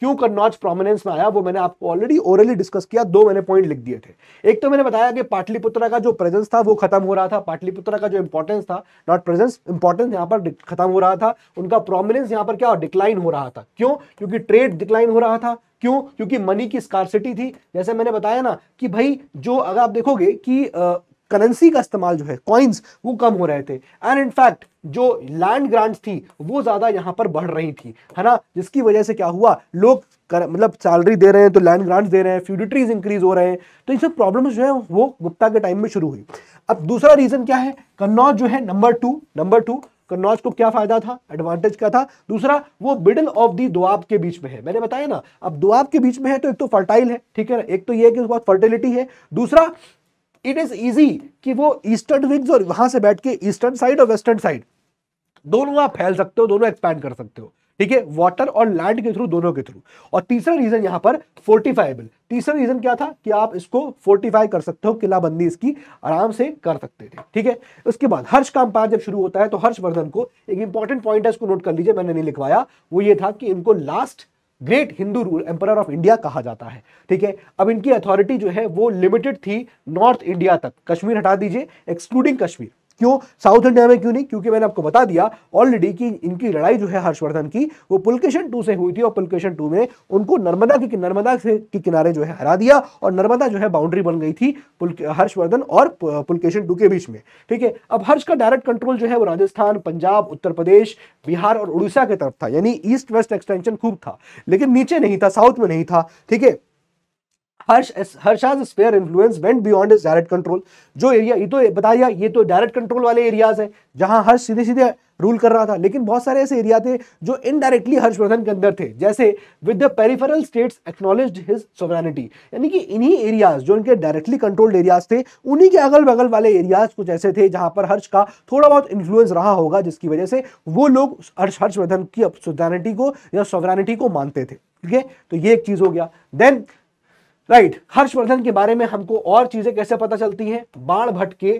क्यों कन्नौज प्रोमिनेंस में आया वो मैंने आपको ऑलरेडी ओरली डिस्कस किया दो मैंने पॉइंट लिख दिए थे एक तो मैंने बताया कि पाटलिपुत्रा का जो प्रेजेंस था वो खत्म हो रहा था पाटलिपुत्रा का जो इंपॉर्टेंस था नॉट प्रेजेंस इंपॉर्टेंस यहाँ पर खत्म हो रहा था उनका प्रोमिनेंस यहाँ पर क्या डिक्लाइन हो रहा था क्यों क्योंकि ट्रेड डिक्लाइन हो रहा था क्यों क्योंकि मनी की स्कारसिटी थी जैसे मैंने बताया ना कि भाई जो अगर आप देखोगे कि करेंसी का इस्तेमाल जो है कॉइन्स वो कम हो रहे थे एंड इनफैक्ट जो लैंड ग्रांट्स थी वो ज़्यादा यहाँ पर बढ़ रही थी है ना जिसकी वजह से क्या हुआ लोग कर, मतलब सैलरी दे रहे हैं तो लैंड ग्रांट्स दे रहे हैं फ्यूडिट्रीज इंक्रीज हो रहे हैं तो ये सब प्रॉब्लम्स जो है वो गुप्ता के टाइम में शुरू हुई अब दूसरा रीज़न क्या है कन्नौज जो है number two number two Kannauj को क्या फायदा था एडवांटेज क्या था दूसरा वो मिडल ऑफ दी दुआब के बीच में है मैंने बताया ना अब दुआब के बीच में है तो एक तो फर्टाइल है ठीक है ना एक तो ये है कि उसके बाद फर्टिलिटी है दूसरा इट इज इजी कि वो ईस्टर्न विंग्स और वहां से बैठ के ईस्टर्न साइड और वेस्टर्न साइड दोनों आप फैल सकते हो दोनों एक्सपैंड कर सकते हो ठीक है वाटर और लैंड के थ्रू दोनों के थ्रू और तीसरा रीजन यहां पर फोर्टिफाइबल तीसरा रीजन क्या था कि आप इसको फोर्टिफाई कर सकते हो किलाबंदी इसकी आराम से कर सकते थे ठीक है उसके बाद हर्ष का अंपायर जब शुरू होता है तो हर्षवर्धन को एक इंपॉर्टेंट पॉइंट है इसको नोट कर लीजिए मैंने नहीं लिखवाया वो ये था कि इनको last great Hindu rule emperor of India कहा जाता है ठीक है अब इनकी अथॉरिटी जो है वो लिमिटेड थी नॉर्थ इंडिया तक कश्मीर हटा दीजिए एक्सक्लूडिंग कश्मीर क्यों साउथ इंडिया में क्यों नहीं क्योंकि मैंने आपको बता दिया ऑलरेडी कि इनकी लड़ाई जो है हर्षवर्धन की वो पुलकेशन टू से हुई थी और पुलकेशन टू में उनको नर्मदा की नर्मदा से के किनारे जो है हरा दिया और नर्मदा जो है बाउंड्री बन गई थी हर्षवर्धन और पुलकेशन टू के बीच में ठीक है अब हर्ष का डायरेक्ट कंट्रोल जो है वो राजस्थान पंजाब उत्तर प्रदेश बिहार और उड़ीसा की तरफ था यानी ईस्ट वेस्ट एक्सटेंशन खूब था लेकिन नीचे नहीं था साउथ में नहीं था ठीक है Harsh Harsha's sphere influence went beyond his direct control जो एरिया ये तो बताया ये तो डायरेक्ट कंट्रोल वाले एरियाज है जहां हर्ष सीधे सीधे रूल कर रहा था लेकिन बहुत सारे ऐसे एरिया थे जो इनडायरेक्टली हर्षवर्धन के अंदर थे जैसे with the peripheral states acknowledge his sovereignty यानी कि इन्हीं एरियाज जो इनके डायरेक्टली कंट्रोल्ड एरियाज थे उन्हीं के अगल बगल वाले एरियाज कुछ ऐसे थे जहां पर हर्ष का थोड़ा बहुत इन्फ्लुएंस रहा होगा जिसकी वजह से वो लोग हर्ष हर्षवर्धन की सोवरानिटी को या सोवरानिटी को मानते थे ठीक है तो ये एक चीज़ हो गया देन राइट right. हर्षवर्धन के बारे में हमको और चीजें कैसे पता चलती हैं बाण भट्ट के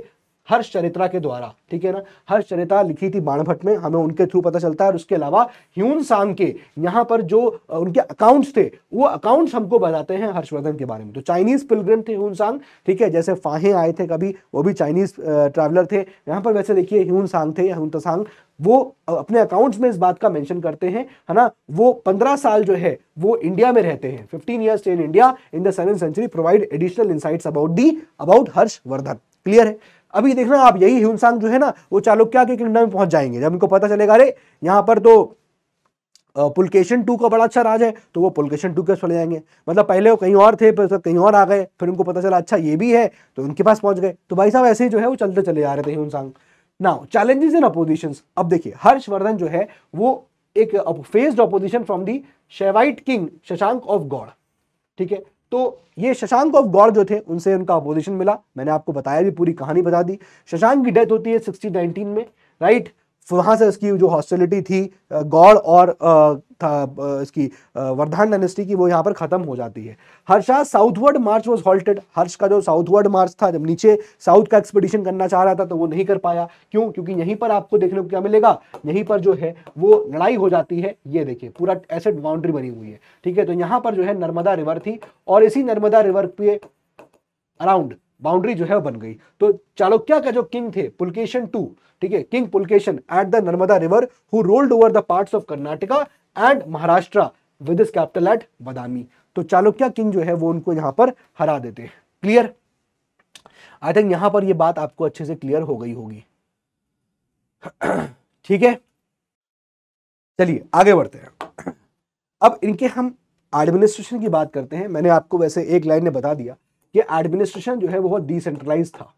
हर्ष चरित्रा के द्वारा ठीक है ना हर्ष चरित्रा लिखी थी बाणभट्ट में हमें उनके थ्रू पता चलता है और उसके अलावा ह्यून सांग के यहाँ पर जो उनके अकाउंट्स थे वो अकाउंट्स हमको बताते हैं हर्षवर्धन के बारे में तो चाइनीज पिलग्रिम थे ह्यून सांग ठीक है जैसे फाहे आए थे कभी वो भी चाइनीज ट्रैवलर थे यहाँ पर वैसे देखिए ह्यून सांग थे ह्यून तसांग वो अपने अकाउंट्स में इस बात का मेंशन करते हैं है ना वो पंद्रह साल जो है वो इंडिया में रहते हैं fifteen years in India in the seven century provide additional insights about the about Harshavardhan clear है अभी देखना आप यही ह्यूनसांग जो है ना वो चालुक्य के किंगडम में पहुंच जाएंगे जब इनको पता चलेगा अरे यहाँ पर तो पुलकेशन टू का बड़ा अच्छा राज है तो वो पुलकेशन टू के चले जाएंगे मतलब पहले वो कहीं और थे फिर कहीं और आ गए फिर उनको पता चला अच्छा ये भी है तो उनके पास पहुंच गए तो भाई साहब ऐसे ही जो है वो चलते चले जा रहे थे Hiuen Tsang now challenges in opposition अब देखिए हर्षवर्धन जो है वो एक faced opposition from the Shaivite king Shashank of Gaur ठीक है तो ये शशांक ऑफ गॉड जो थे उनसे उनका अपोजिशन मिला मैंने आपको बताया भी पूरी कहानी बता दी शशांक की डेथ होती है सिक्सटीन में राइट वहां से उसकी जो हॉस्टिलिटी थी गौड़ और था इसकी वर्धान डायनेस्टी की वो यहाँ पर खत्म हो जाती है Harsha southward march was halted Harsh का जो साउथवर्ड मार्च था जब नीचे साउथ का एक्सपीडिशन करना चाह रहा था तो वो नहीं कर पाया क्यों क्योंकि यहीं पर आपको देखने को क्या मिलेगा यहीं पर जो है वो लड़ाई हो जाती है ये देखिए पूरा एसेड बाउंड्री बनी हुई है ठीक है तो यहाँ पर जो है नर्मदा रिवर थी और इसी नर्मदा रिवर पे अराउंड बाउंड्री जो है बन गई तो चालुक्या का जो किंग थे पुलकेशन टू ठीक है king Pulakeshin at the Narmada river who ruled over the parts of Karnataka and Maharashtra with his capital at Badami तो चालुक्य किंग जो है वो उनको यहां पर हरा देते हैं क्लियर आई थिंक यहां पर ये बात आपको अच्छे से क्लियर हो गई होगी ठीक है चलिए आगे बढ़ते हैं अब इनके हम एडमिनिस्ट्रेशन की बात करते हैं मैंने आपको वैसे एक लाइन ने बता दिया कि एडमिनिस्ट्रेशन जो है वो बहुत डिसेंट्रलाइज था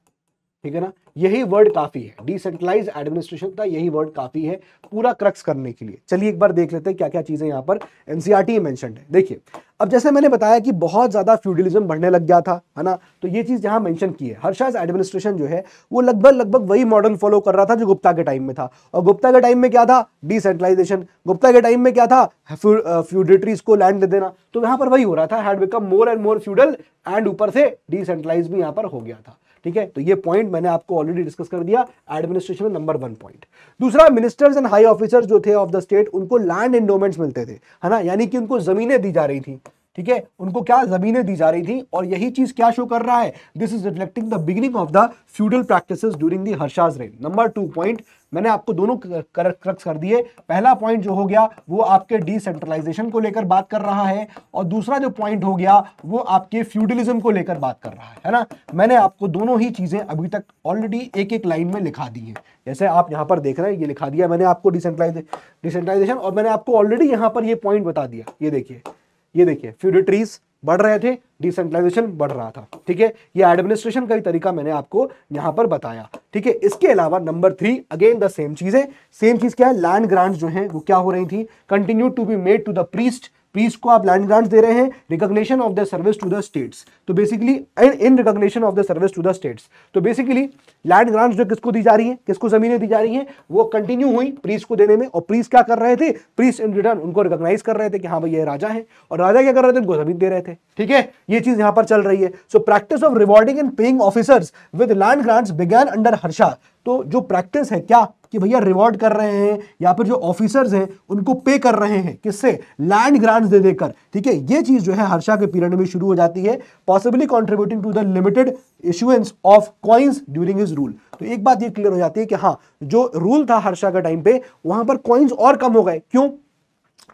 ठीक है ना यही वर्ड काफी है डिसेंट्रलाइज एडमिनिस्ट्रेशन का यही वर्ड काफी है पूरा क्रक्स करने के लिए चलिए एक बार देख लेते हैं क्या क्या चीजें यहाँ पर एनसीआरटी e मेंशन है देखिए अब जैसे मैंने बताया कि बहुत ज्यादा फ्यूडलिज्म बढ़ने लग गया था है ना तो ये चीज यहाँ मेंशन की है हर्षाज एडमिनिस्ट्रेशन जो है वो लगभग लगभग वही मॉडल फॉलो कर रहा था जो गुप्ता के टाइम में था और गुप्ता के टाइम में क्या था डिसेंट्रलाइजेशन गुप्ता के टाइम में क्या था फ्यूडिटरीज uh, को लैंड दे देना तो यहाँ पर वही हो रहा था had become more and more feudal and ऊपर से डिसेंट्रलाइज भी यहाँ पर हो गया था ठीक है तो ये पॉइंट मैंने आपको ऑलरेडी डिस्कस कर दिया एडमिनिस्ट्रेशन में नंबर वन पॉइंट दूसरा मिनिस्टर्स एंड हाई ऑफिसर जो थे ऑफ द स्टेट उनको लैंड एंडोमेंट्स मिलते थे है ना यानी कि उनको जमीनें दी जा रही थी ठीक है उनको क्या जमीनें दी जा रही थी और यही चीज क्या शो कर रहा है this is reflecting the beginning of the feudal practice during the Harsha's reign number two point मैंने आपको दोनों क्रक्स कर दिए पहला पॉइंट जो हो गया वो आपके डिसेंट्रलाइजेशन को लेकर बात कर रहा है और दूसरा जो पॉइंट हो गया वो आपके फ्यूडलिज्म को लेकर बात कर रहा है है ना मैंने आपको दोनों ही चीजें अभी तक ऑलरेडी एक एक लाइन में लिखा दी है जैसे आप यहाँ पर देख रहे हैं ये लिखा दिया मैंने आपको डिसेंट्रलाइजेशन और मैंने आपको ऑलरेडी यहां पर ये पॉइंट बता दिया ये देखिए ये देखिए फ्यूडिट्रीज बढ़ रहे थे डिसेंट्रलाइजेशन बढ़ रहा था ठीक है ये एडमिनिस्ट्रेशन का ही तरीका मैंने आपको यहां पर बताया ठीक है इसके अलावा number three again the same चीज़ है सेम चीज़ क्या है लैंड ग्रांट जो है वो क्या हो रही थी continue to be made to the priest priest को आप लैंड ग्रांट्स दे रहे हैं recognition of the service to the states तो basically in recognition of the service to the states तो बेसिकली लैंड ग्रांट्स जो किसको दी जा रही है किसको जमीनें दी जा रही हैं वो कंटिन्यू हुई प्रीस्ट को देने में और प्रीस क्या कर रहे थे प्रीस्ट इन रिटर्न उनको रिकॉग्नाइज कर रहे थे कि हाँ भाई ये राजा है और राजा क्या कर रहे थे उनको जमीन दे रहे थे ठीक है ये चीज यहाँ पर चल रही है so practice of rewarding and paying officers with land grants began under Harsha तो जो प्रैक्टिस है क्या कि भैया रिवॉर्ड कर रहे हैं या फिर जो ऑफिसर्स हैं उनको पे कर रहे हैं किससे लैंड ग्रांट्स दे देकर ठीक है ये चीज़ जो है हर्षा के पीरियड में शुरू हो जाती है possibly contributing to the limited issuance of coins during his rule तो एक बात ये क्लियर हो जाती है कि हाँ जो रूल था हर्षा का टाइम पे वहां पर कॉइन्स और कम हो गए क्यों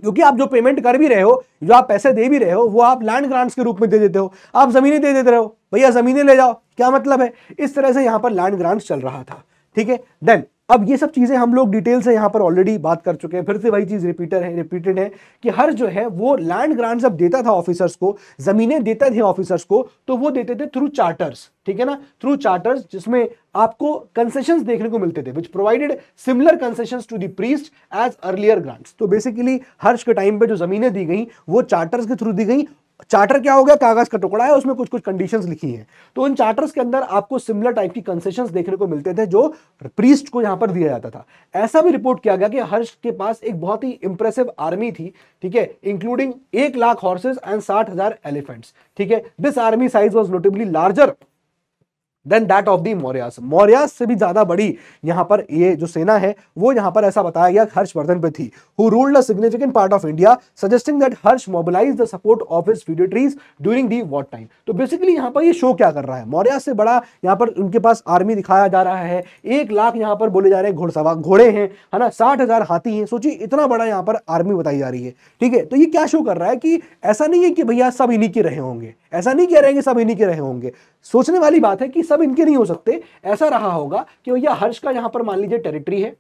क्योंकि आप जो पेमेंट कर भी रहे हो जो आप पैसे दे भी रहे हो वो आप लैंड ग्रांट्स के रूप में दे देते हो आप जमीनें दे देते रहे हो भैया जमीनें ले जाओ क्या मतलब है इस तरह से यहां पर लैंड ग्रांट्स चल रहा था ठीक है देन अब ये सब चीज़ें हम लोग डिटेल से यहां पर ऑलरेडी बात कर चुके हैं फिर से वही चीज़ रिपीटर है रिपीटेड है कि हर जो है वो लैंड ग्रांट जब देता था ऑफिसर्स को ज़मीनें देता थे ऑफिसर्स को तो वो देते थे थ्रू चार्टर्स ठीक है ना थ्रू चार्टर्स जिसमें आपको कंसेशन देखने को मिलते थे which provided similar concession to the priest as earlier grants तो बेसिकली हर्ष के टाइम पे जो ज़मीनें दी गई वो चार्टर्स के थ्रू दी गई चार्टर क्या हो गया कागज का टुकड़ा है उसमें कुछ कुछ कंडीशंस लिखी हैं तो उन चार्टर्स के अंदर आपको सिमिलर टाइप की कंसेशन देखने को मिलते थे जो प्रीस्ट को यहां पर दिया जाता था ऐसा भी रिपोर्ट किया गया कि हर्ष के पास एक बहुत ही इंप्रेसिव आर्मी थी ठीक है इंक्लूडिंग एक लाख हॉर्सेज एंड साठ हजार एलिफेंट्स ठीक है this army size was notably larger than that of the Mauryas Mauryas से भी ज्यादा बड़ी यहाँ पर ये जो सेना है वो यहाँ पर ऐसा बताया गया हर्षवर्धन पे थी who ruled a significant part of India suggesting that Harsh mobilize the support of his feudatories during the war time तो बेसिकली यहाँ पर ये शो क्या कर रहा है मौर्यास से बड़ा यहाँ पर उनके पास आर्मी दिखाया जा रहा है एक लाख यहाँ पर बोले जा रहे हैं घोड़सवार घोड़े हैं है ना साठ हजार हाथी हैं सोचिए इतना बड़ा यहाँ पर आर्मी बताई जा रही है ठीक है तो ये क्या शो कर रहा है कि ऐसा नहीं है कि भैया सब इन्हीं के रहे होंगे ऐसा नहीं कह रहे हैं कि सब इन्हीं के रहे होंगे सोचने वाली बात है कि सब इनके नहीं हो सकते ऐसा रहा होगा कि भैया हर्ष का यहाँ पर मान लीजिए टेरिटरी है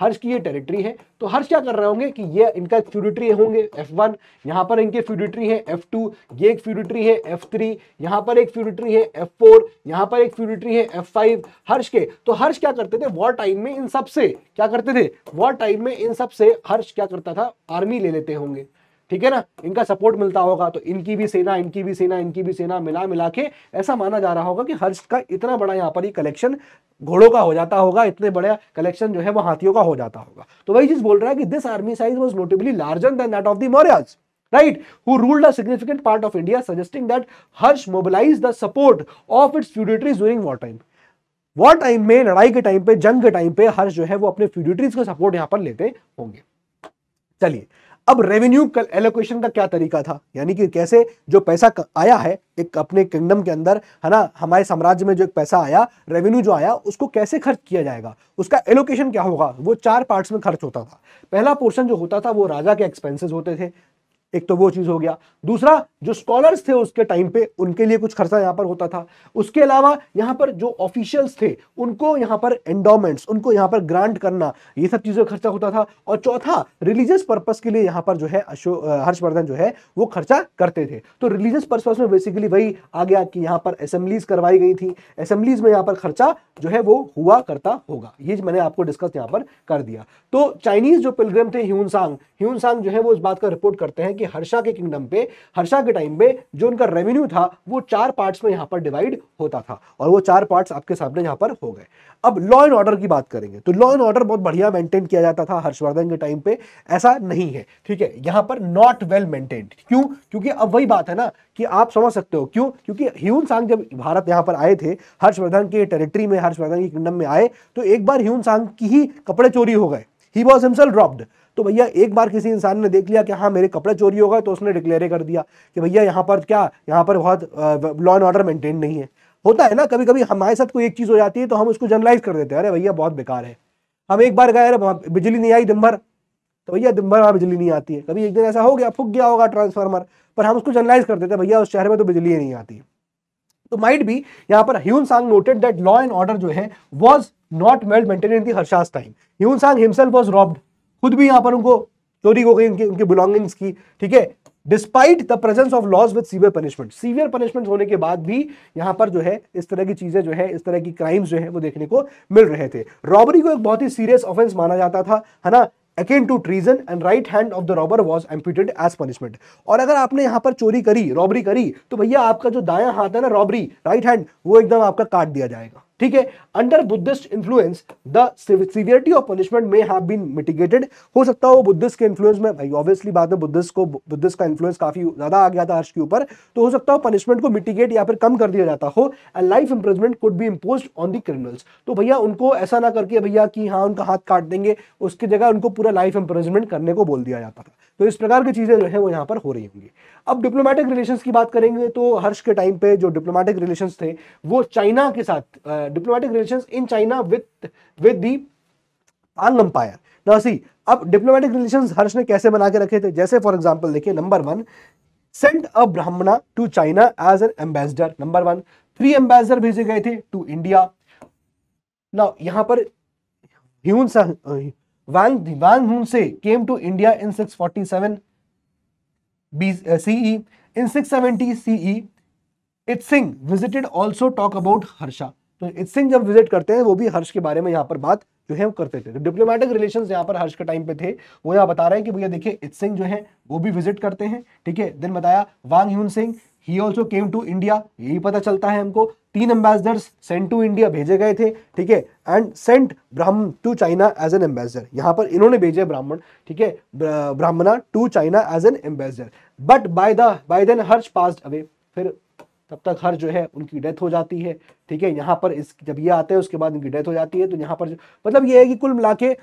हर्ष की ये टेरिटरी है तो हर्ष क्या कर रहे होंगे कि ये इनका फ्यूडिटरी होंगे F1 वन यहाँ पर इनके फ्यूडिटरी है F2 ये एक फ्यूडिटरी है F3 थ्री यहाँ पर एक फ्यूडिटरी है F4 फोर यहाँ पर एक फ्यूडिटरी है F5 हर्ष के तो हर्ष क्या करते थे वॉर टाइम में इन सब से क्या करते थे वॉर टाइम में इन सब से हर्ष क्या करता था आर्मी ले लेते होंगे ठीक है ना इनका सपोर्ट मिलता होगा तो इनकी भी सेना इनकी भी सेना इनकी भी सेना मिला मिला के ऐसा माना जा रहा होगा कि हर्ष का इतना बड़ा यहाँ पर ही कलेक्शन घोड़ों का हो जाता होगा इतने बड़े कलेक्शन जो है वो हाथियों का हो जाता होगा तो वही चीज बोल रहा है कि this army size was notably larger than that of the right who who ruled significant part of India suggesting that Harsh mobilize the support of its its feudatories war time war time में लड़ाई के time पे जंग के time पे हर्ष जो है वो अपने फ्यूडिटरीज का सपोर्ट यहां पर लेते होंगे चलिए अब रेवेन्यू एलोकेशन का क्या तरीका था यानी कि कैसे जो पैसा आया है एक अपने किंगडम के अंदर है ना हमारे साम्राज्य में जो एक पैसा आया रेवेन्यू जो आया उसको कैसे खर्च किया जाएगा उसका एलोकेशन क्या होगा वो चार पार्ट्स में खर्च होता था पहला पोर्शन जो होता था वो राजा के एक्सपेंसेस होते थे एक तो वो चीज़ हो गया दूसरा जो स्कॉलर्स थे उसके टाइम पे उनके लिए कुछ खर्चा यहां पर होता था उसके अलावा यहां पर जो ऑफिशियल्स थे उनको यहां पर एंडोमेंट्स उनको यहां पर ग्रांट करना ये सब चीज़ों का खर्चा होता था और चौथा रिलीजियस पर्पज़ के लिए यहां पर जो है हर्षवर्धन जो है वो खर्चा करते थे तो रिलीजियस पर्पज़ में बेसिकली वही आ गया कि यहां पर असेंबलीज करवाई गई थी असेंबलीज में यहां पर खर्चा जो है वो हुआ करता होगा ये मैंने आपको डिस्कस यहां पर कर दिया तो चाइनीज़ जो पिलग्रम थे ह्यूनसांग ह्यूनसांग जो है वो इस बात का रिपोर्ट करते हैं कि कि हर्षा के किंगडम पे हर्षा के टाइम पे जो उनका रेवेन्यू था वो चार पार्ट्स में यहाँ पर डिवाइड होता था और वो चार पार्ट्स आपके सामने यहाँ पर हो गए अब लॉ एंड ऑर्डर की बात करेंगे तो लॉ एंड ऑर्डर बहुत बढ़िया मेंटेन किया जाता था हर्षवर्धन के टाइम पे ऐसा नहीं है ठीक है यहाँ पर नॉट वेल मेंटेन क्यों क्योंकि अब वही बात है ना कि आप समझ सकते हो क्यों क्योंकि ह्यून सांग जब भारत यहाँ पर आए थे हर्षवर्धन के टेरिटरी में हर्षवर्धन के किंगडम में आए तो एक बार ह्यून सांग की ही कपड़े चोरी हो गए ही वॉज हिमसेल्फ ड्रॉप्ड तो भैया एक बार किसी इंसान ने देख लिया कि हाँ मेरे कपड़े चोरी हो गए तो उसने डिक्लेयर कर दिया कि भैया यहाँ पर क्या यहाँ पर बहुत लॉ एंड ऑर्डर मेंटेन नहीं है होता है ना कभी कभी हमारे साथ कोई एक चीज़ हो जाती है तो हम उसको जनरलाइज कर देते हैं अरे भैया बहुत बेकार है हम एक बार गए अरे बिजली नहीं आई दिन भर तो भैया दिन भर वहाँ बिजली नहीं आती है कभी एक दिन ऐसा हो गया फूक गया होगा ट्रांसफार्मर पर हम उसको जनरलाइज कर देते हैं भैया उस शहर में तो बिजली ही नहीं आती तो माइट भी यहाँ पर Hiuen Tsang noted that law and order जो है was not well maintain in the Harsha's time Hiuen Tsang himself was robbed खुद भी यहां पर उनको चोरी हो गई उनकी उनकी बिलोंगिंग्स की ठीक है despite the presence of laws with severe punishment severe punishment होने के बाद भी यहां पर जो है इस तरह की चीज़ें जो है इस तरह की क्राइम्स जो है वो देखने को मिल रहे थे रॉबरी को एक बहुत ही सीरियस ऑफेंस माना जाता था है ना akin to treason and right hand of the robber was amputated as punishment और अगर आपने यहां पर चोरी करी रॉबरी करी तो भैया आपका जो दाया हाथ है ना रॉबरी राइट हैंड वो एकदम आपका काट दिया जाएगा ठीक है under Buddhist influence the severity of punishment में हैव बीन मिटिगेटेड हो सकता हो बुद्धिस्ट के इन्फ्लुएंस में भाई ऑब्वियसली बात है बुद्धिस्ट को बुद्धिस्ट का इन्फ्लुएंस काफी ज्यादा आ गया था हर्ष के ऊपर तो हो सकता है पनिशमेंट को मिटिगेट या फिर कम कर दिया जाता हो and life imprisonment could be impose on the criminals तो भैया उनको ऐसा ना करके भैया कि हाँ उनका हाथ काट देंगे उसकी जगह उनको पूरा लाइफ इंप्रेजमेंट करने को बोल दिया जाता था तो इस प्रकार की चीज़ें जो है वो यहाँ पर हो रही होंगी अब डिप्लोमेटिक रिलेशंस की बात करेंगे तो हर्ष के टाइम पे जो डिप्लोमेटिक रिलेशंस थे वो चाइना के साथ diplomatic relations in China with with the Tang empire ना अब डिप्लोमेटिक रिलेशंस हर्ष ने कैसे बना के रखे थे जैसे फॉर एग्जाम्पल देखिए number one send a Brahmana to China as an ambassador number one three ambassador भेजे गए थे टू इंडिया ना यहाँ पर ह्यून वांग वांग हुन से came to India in 647 B CE in 670 CE, Itzing visited also talk about Harsha तो Itsing जब visit करते हैं वो भी हर्ष के बारे में यहां पर बात जो है वो करते थे तो डिप्लोमेटिक रिलेशंस यहां पर हर्ष के टाइम पे थे वो यहां बता रहे हैं कि भैया देखिए इत्सिंग जो है वो भी विजिट करते हैं ठीक है देन बताया वांग हुन सिंह he also came to India यही पता चलता है हमको तीन एम्बेसडर्स सेंट टू इंडिया भेजे गए थे ठीक है and sent Brahman to China as an ambassador यहां पर इन्होंने भेजे ब्राह्मण ठीक है Brahmana to China as an ambassador but by the by then Harsh passed away फिर तब तक हर जो है उनकी डेथ हो जाती है ठीक है यहाँ पर इस जब ये आते हैं उसके बाद इनकी डेथ हो जाती है तो यहाँ पर मतलब ये है कि कुल मिला के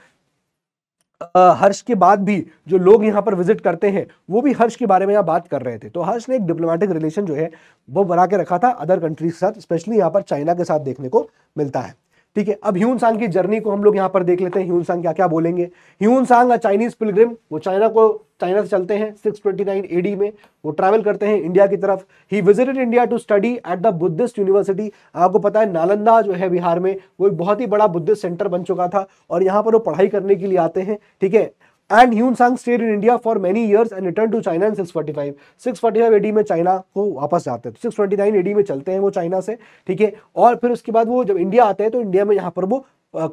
हर्ष के बाद भी जो लोग यहाँ पर विजिट करते हैं वो भी हर्ष के बारे में यहाँ बात कर रहे थे तो हर्ष ने एक डिप्लोमेटिक रिलेशन जो है वो बना के रखा था अदर कंट्रीज के साथ स्पेशली यहाँ पर चाइना के साथ देखने को मिलता है ठीक है अब ह्यून सांग की जर्नी को हम लोग यहाँ पर देख लेते हैं ह्यून सांग क्या क्या बोलेंगे ह्यून सांग चाइनीज पिलग्रिम वो चाइना को चाइना से चलते हैं 629 एडी में वो ट्रैवल करते हैं इंडिया की तरफ he visited India to study at the Buddhist university आपको पता है नालंदा जो है बिहार में वो एक बहुत ही बड़ा बुद्धिस्ट सेंटर बन चुका था और यहाँ पर वो पढ़ाई करने के लिए आते हैं ठीक है and Yuan Tsang stayed in India for many years and return to China in 645 645 AD में चाइना को वापस जाते हैं तो 629 एडी में चलते हैं वो चाइना से ठीक है और फिर उसके बाद वो जब इंडिया आते हैं तो इंडिया में यहाँ पर वो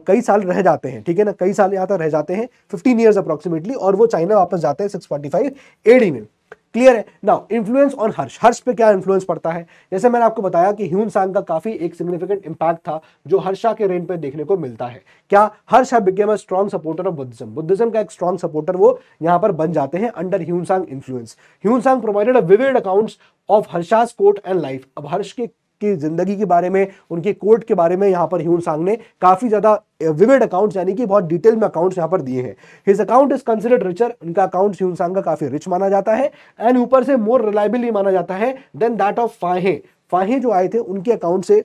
कई साल रह जाते हैं ठीक है ना कई साल यहाँ तक रह जाते हैं फिफ्टीन ईयर्स अप्रॉक्सीमेटली और वो चाइना वापस जाते हैं सिक्स फोर्टी फाइव एडी में क्लियर है now influence on Harsh Harsh पे क्या इन्फ्लुएंस पड़ता है जैसे मैंने आपको बताया कि ह्यून सांग का काफी एक सिग्निफिकेंट इंपैक्ट था जो हर्षा के रेन पे देखने को मिलता है क्या हर्ष है became strong supporter of Buddhism Buddhism का एक स्ट्रॉन्ग सपोर्टर वो यहाँ पर बन जाते हैं under Hiuen Tsang influence Hiuen Tsang provided a vivid accounts of Harsha's court and life अब हर्ष के की ज़िंदगी के बारे में उनके कोर्ट के बारे में यहाँ पर ह्यून सांग ने काफ़ी ज़्यादा विविड अकाउंट्स यानी कि बहुत डिटेल में अकाउंट्स यहाँ पर दिए हैं his account is considered richer उनका अकाउंट ह्यून सांग का काफ़ी रिच माना जाता है एंड ऊपर से मोर रिलायबली माना जाता है then that of Fahien Fahien जो आए थे उनके अकाउंट से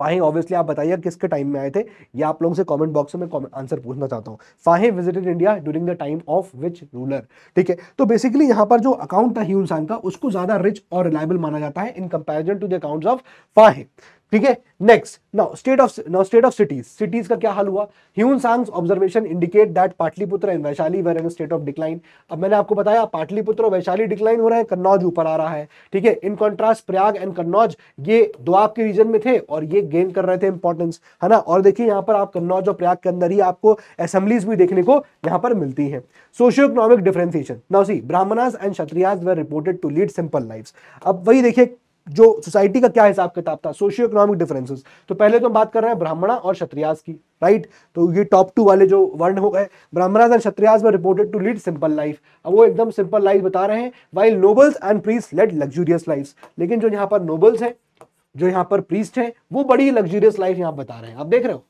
फाहे ऑब्वियसली आप बताइए किसके टाइम में आए थे या आप लोगों से कमेंट बॉक्स में आंसर पूछना चाहता हूँ Fahien visited India during the time of which ruler ठीक है तो बेसिकली यहाँ पर जो अकाउंट था ह्यूनसान का उसको ज्यादा रिच और रिलायबल माना जाता है in comparison to the account of Fahien ठीक है next now state of now state of cities cities का क्या हाल हुआ Hiuen Tsang's observation indicate that Pataliputra and Vaishali were in state of decline अब मैंने आपको बताया पाटलिपुत्र और वैशाली डिक्लाइन हो रहा है कन्नौज ऊपर आ रहा है ठीक है in contrast Prayag and Kannauj ये दो आपके रीजन में थे और ये गेन कर रहे थे इंपॉर्टेंस है ना और देखिए यहाँ पर आप कन्नौज और प्रयाग के अंदर ही आपको असेंबलीज भी देखने को यहाँ पर मिलती है socio economic differentiation now see Brahmanas and Kshatriyas were reported to lead simple life अब वही देखिए जो सोसाइटी का क्या हिसाब किताब था सोशियो इकोनॉमिक डिफरेंसेस तो पहले तो हम बात कर रहे हैं ब्राह्मणा और क्षत्रियास की राइट तो ये टॉप टू वाले जो वर्ण हो गए Brahmanas and Kshatriyas were reported to lead simple life अब वो एकदम सिंपल लाइफ बता रहे हैं while nobles and priest led luxurious life लेकिन जो यहाँ पर नोबल्स है जो यहाँ पर प्रीस्ट है वो बड़ी लग्जूरियस लाइफ यहाँ बता रहे हैं आप देख रहे हो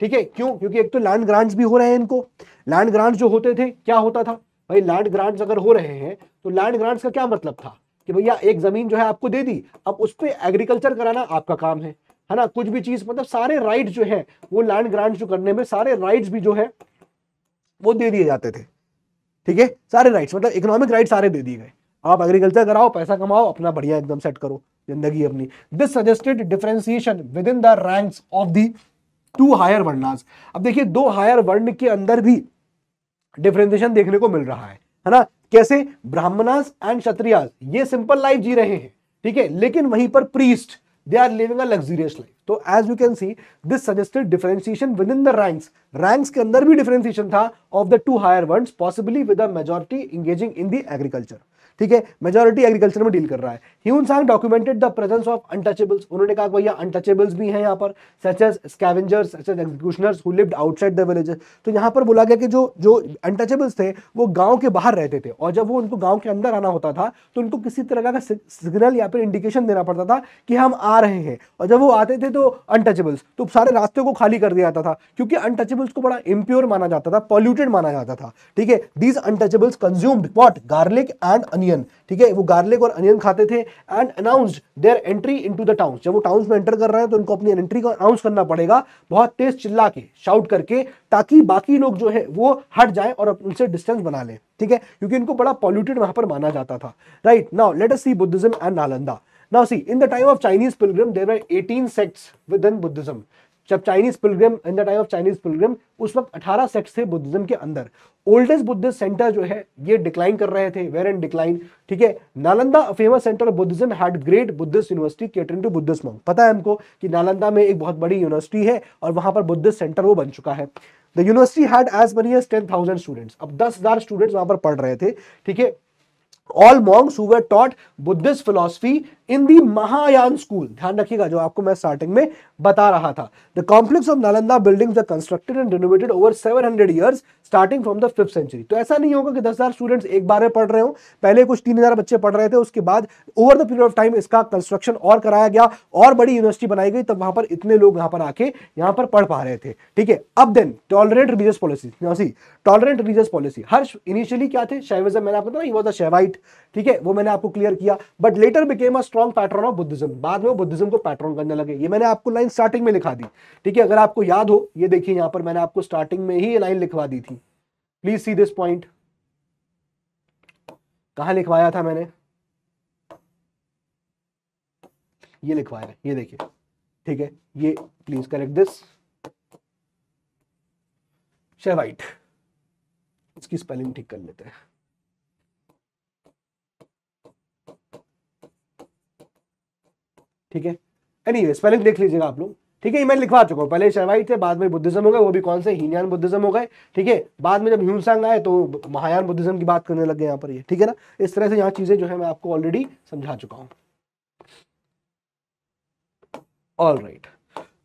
ठीक है क्यों क्योंकि एक तो लैंड ग्रांट्स भी हो रहे हैं इनको लैंड ग्रांट्स जो होते थे क्या होता था भाई लैंड ग्रांट्स अगर हो रहे हैं तो लैंड ग्रांट्स का क्या मतलब था कि भैया एक ज़मीन जो है आपको दे दी अब उस पर एग्रीकल्चर कराना आपका काम है है ना कुछ भी चीज़ मतलब सारे राइट जो है वो लैंड ग्रांट जो करने में सारे राइट भी जो है वो दे दिए जाते थे ठीक है सारे राइट मतलब इकोनॉमिक राइट सारे दे दिए गए आप एग्रीकल्चर कराओ पैसा कमाओ अपना बढ़िया एकदम सेट करो जिंदगी अपनी this suggested differentiation within the ranks of the two higher varnas अब देखिए दो हायर वर्ण के अंदर भी डिफ्रेंसिएशन देखने को मिल रहा है है ना कैसे ब्राह्मणास एंड क्षत्रियाज ये सिंपल लाइफ जी रहे हैं ठीक है लेकिन वहीं पर priest they are living a luxurious life तो as you can see this suggested differentiation within the ranks ranks के अंदर भी डिफरेंशिएशन था of the two higher words possibly with a majority engaging in the agriculture ठीक है majority agriculture में deal कर रहा है Hiuen Tsang documented the presence of untouchables उन्होंने कहा भैया अनटचेबल्स भी हैं यहाँ पर such as scavengers such as executioners who lived outside the villages तो यहाँ पर बोला गया कि जो जो अनटचेबल्स थे वो गाँव के बाहर रहते थे और जब वो उनको गाँव के अंदर आना होता था तो उनको किसी तरह का सिग्नल या फिर इंडिकेशन देना पड़ता था कि हम आ रहे हैं और जब वो आते थे तो अनटचेबल्स तो सारे रास्ते को खाली कर दिया जाता था क्योंकि अनटचेबल्स को बड़ा इम्प्योर माना जाता था पॉल्यूटेड माना जाता था ठीक है these untouchables consumed what garlic and onion onion ठीक है वो गार्लिक और अनियन खाते थे and announce their entry into the town जब वो टाउन्स में एंटर कर रहे हैं तो उनको अपनी एंट्री को अनाउंस करना पड़ेगा बहुत तेज चिल्ला के शाउट करके ताकि बाकी लोग जो है वो हट जाए और उनसे डिस्टेंस बना लें ठीक है क्योंकि इनको बड़ा पॉल्यूटेड वहां पर माना जाता था right now let us see Buddhism and Nalanda Now see, in the time of Chinese pilgrim, there were 18 within Buddhism जब Chinese pilgrim in the time of Chinese pilgrim उस वक्त 18 सेक्ट थे बुद्धिज्म के अंदर ओल्डेस्ट बुद्धिस्ट सेंटर जो है ये decline कर रहे थे वेर एंड डिक्लाइन ठीक है Nalanda famous centre of Buddhism had great Buddhist university catering to Buddhist monk पता है हमको कि नालंदा में एक बहुत बड़ी यूनिवर्सिटी है और वहां पर बुद्धिस्ट सेंटर वो बन चुका है the university had as many as ten thousand students अब दस हजार स्टूडेंट्स वहां पर पढ़ रहे थे ठीक है all monks who taught Buddhist philosophy in the Mahayana school ध्यान रखिएगा जो आपको मैं स्टार्टिंग में बता रहा था the complex of Nalanda buildings are constructed and renovated over 700 years starting from the fifth century तो ऐसा नहीं होगा कि 10,000 स्टूडेंट्स एक बार में पढ़ रहे हो पहले कुछ 3,000 बच्चे पढ़ रहे थे उसके बाद over the period of time इसका कंस्ट्रक्शन और कराया गया और बड़ी यूनिवर्सिटी बनाई गई तब वहां पर इतने लोग यहां पर आके यहां पर पढ़ पा रहे थे ठीक है अब then tolerant religious policy tolerant religious policy Harsha initially क्या थे शैविज्म मैंने आपको बताया ही वॉज अ शेवाइट ठीक है वो मैंने आपको क्लियर किया but later became a strong pattern of Buddhism बाद में वो बुद्धिज्म को पैटर्न करने लगे ये मैंने आपको लाइन स्टार्टिंग में लिखा दी ठीक है अगर आपको याद हो ये देखिए यहां पर मैंने आपको स्टार्टिंग में ही लाइन लिखवा दी थी प्लीज सी दिस पॉइंट कहा लिखवाया था मैंने ये लिखवाया ये देखिए ठीक है ये प्लीज करेक्ट दिस शेवाइट इसकी स्पेलिंग ठीक कर लेते हैं ठीक है एनी स्पेलिंग देख लीजिएगा आप लोग ठीक है ये मैं लिखवा चुका हूँ पहले शर्वाई थे बाद में बुद्धिज्म हो गए वो भी कौन से हीनयान बुद्धिज्म हो गए ठीक है बाद में जब ह्यूनसांग आए तो महायान बुद्धिज्म की बात करने लग गए यहाँ पर ये ठीक है ना इस तरह से यहाँ चीजें जो है मैं आपको ऑलरेडी समझा चुका हूँ ऑल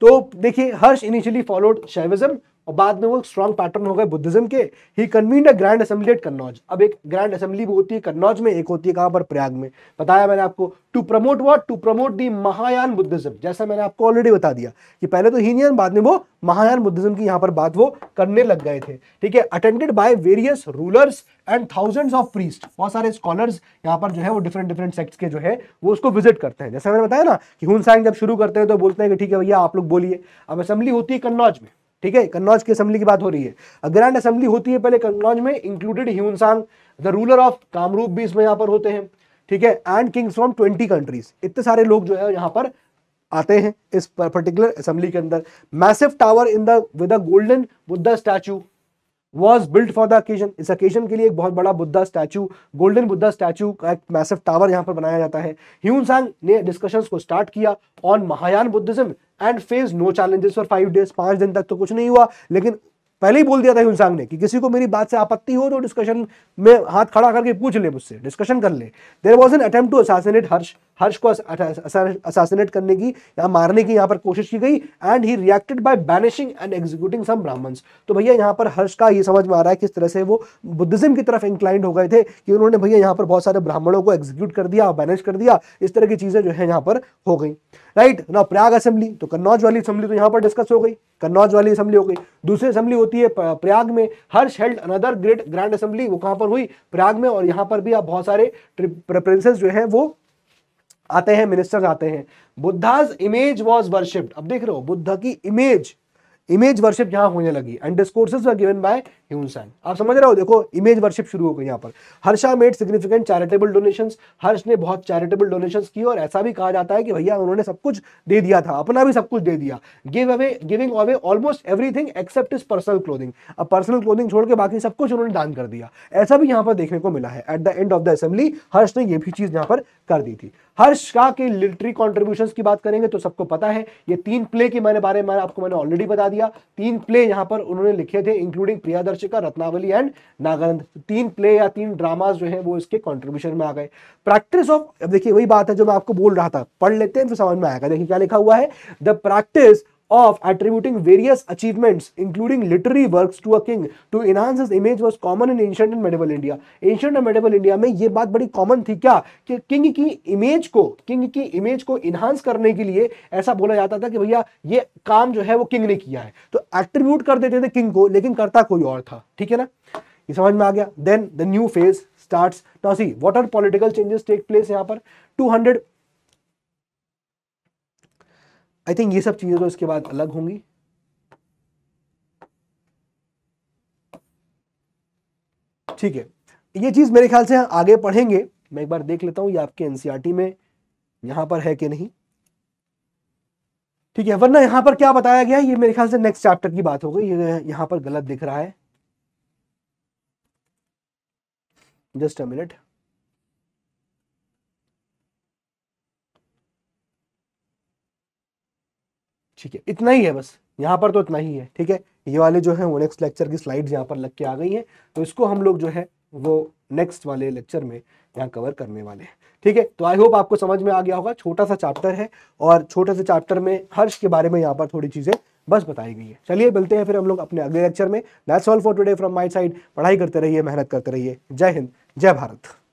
तो देखिए हर्ष इनिशियली फॉलोड शैविज्म और बाद में वो स्ट्रॉन्ग पैटर्न हो गए बुद्धिज्म के ही convene a grand assembly at Kannauj अब एक ग्रैंड असेंबली भी होती है कन्नौज में एक होती है कहाँ पर प्रयाग में बताया मैंने आपको to promote what to promote the Mahayana Buddhism जैसा मैंने आपको ऑलरेडी बता दिया कि पहले तो हीनियन बाद में वो महायान बुद्धिज्म की यहाँ पर बात वो करने लग गए थे ठीक है attended by various rulers and thousand of priest बहुत सारे स्कॉलर्स यहाँ पर जो है वो डिफरेंट डिफरेंट सेक्ट्स के जो है वो उसको विजिट करते हैं जैसे मैंने बताया ना कि हुन जब शुरू करते हैं तो बोलते हैं कि ठीक है भैया आप लोग बोलिए अब असेंबली होती है कन्नौज में ठीक है कन्नौज की असेंबली की बात हो रही है ग्रैंड असेंबली होती है पहले कन्नौज में included Hiuen Tsang the ruler of Kamarup भी इसमें यहाँ पर होते हैं ठीक है and kings from twenty countries इतने सारे लोग जो है यहाँ पर आते हैं इस पर्टिकुलर असेंबली के अंदर massive tower in the with golden Buddha statue was built for the occasion इस अकेजन के लिए एक बहुत बड़ा Buddha statue golden Buddha statue का एक मैसेव टावर यहाँ पर बनाया जाता है ह्यून सांग ने डिस्कशन को स्टार्ट किया on Mahayana Buddhism and face no challenges for five days पांच दिन तक तो कुछ नहीं हुआ लेकिन पहले ही बोल दिया था ह्यूनसांग ने कि किसी को मेरी बात से आपत्ति हो तो डिस्कशन में हाथ खड़ा करके पूछ ले मुझसे डिस्कशन कर ले there was an attempt to assassinate Harsha Harsha को असासिनेट करने की या मारने की यहाँ पर कोशिश की गई and he reacted by banishing and executing some Brahmins तो भैया यहाँ पर हर्ष का ये समझ में आ रहा है किस तरह से वो बुद्धिज्म की तरफ इंक्लाइंड हो गए थे कि उन्होंने भैया यहाँ पर बहुत सारे ब्राह्मणों को एग्जीक्यूट कर दिया बैनिश कर दिया इस तरह की चीज़ें जो है यहाँ पर हो गई राइट ना प्रयाग असेंबली तो कन्नौज वाली असेंबली तो यहाँ पर डिस्कस हो गई कन्नौज वाली असेंबली हो गई दूसरी असेंबली होती है प्रयाग में Harsha held another great grand assembly वो कहाँ पर हुई प्रयाग में और यहाँ पर भी आप बहुत सारे प्रेफरेंसेस जो है वो आते हैं मिनिस्टर्स आते हैं बुद्धाज इमेज वॉज वर्शिप्ड अब देख रहे हो बुद्ध की इमेज इमेज वर्शिप यहां होने लगी and discourses given by Hiuen Tsang आप समझ रहे हो देखो इमेज वर्शिप शुरू हो गई यहाँ पर Harsha made significant charitable donation Harsha ने बहुत चैरिटेबल डोनेशन की और ऐसा भी कहा जाता है कि भैया उन्होंने सब कुछ दे दिया था अपना भी सब कुछ दे दिया give away giving away almost everything except is personal clothing अब पर्सनल क्लोदिंग छोड़ के बाकी सब कुछ उन्होंने दान कर दिया ऐसा भी यहाँ पर देखने को मिला है at the end of the assembly Harsha ने यह भी चीज यहाँ पर कर दी थी हर्ष का के लिटरी कॉन्ट्रीब्यूशन की बात करेंगे तो सबको पता है ये तीन प्ले के मैंने बारे में आपको मैंने ऑलरेडी बता दिया तीन प्ले यहाँ पर उन्होंने लिखे थे इंक्लूडिंग प्रियादर्श चंद्रशेखर रत्नावली एंड नागानंद तीन प्ले या तीन ड्रामा जो है वो इसके कॉन्ट्रीब्यूशन में आ गए प्रैक्टिस ऑफ देखिए वही बात है जो मैं आपको बोल रहा था पढ़ लेते हैं फिर समझ में आएगा देखिए क्या लिखा हुआ है the practice of attributing various achievements, including literary works, to a king to enhance his image was common in ancient and medieval India. Ancient and medieval India mein ye baat badi common thi kya ki king ki image ko king ki image ko enhance karne ke liye aisa bola jata tha ki bhaiya ye kaam jo hai wo king ne kiya hai to attribute kar dete the king ko lekin karta koi aur tha theek hai na ye samajh mein aa gaya then the new phase starts now see what are political changes take place yahan par 200 I think ये सब चीज़ें तो इसके बाद अलग होंगी ठीक है ये चीज़ मेरे ख्याल से आगे पढ़ेंगे मैं एक बार देख लेता हूं ये आपके एनसीआरटी e में यहां पर है कि नहीं ठीक है वरना यहां पर क्या बताया गया ये मेरे ख्याल से नेक्स्ट चैप्टर की बात हो गई ये यहां पर गलत दिख रहा है जस्ट अ मिनट ठीक है इतना ही है बस यहाँ पर तो इतना ही है ठीक है ये वाले जो है वो नेक्स्ट लेक्चर की स्लाइड यहाँ पर लग के आ गई हैं तो इसको हम लोग जो है वो नेक्स्ट वाले लेक्चर में यहाँ कवर करने वाले हैं ठीक है तो आई होप आपको समझ में आ गया होगा छोटा सा चैप्टर है और छोटे से चैप्टर में हर्ष के बारे में यहाँ पर थोड़ी चीज़ें बस बताई गई है चलिए मिलते हैं फिर हम लोग अपने अगले लेक्चर में that's all for today from my side पढ़ाई करते रहिए मेहनत करते रहिए जय हिंद जय भारत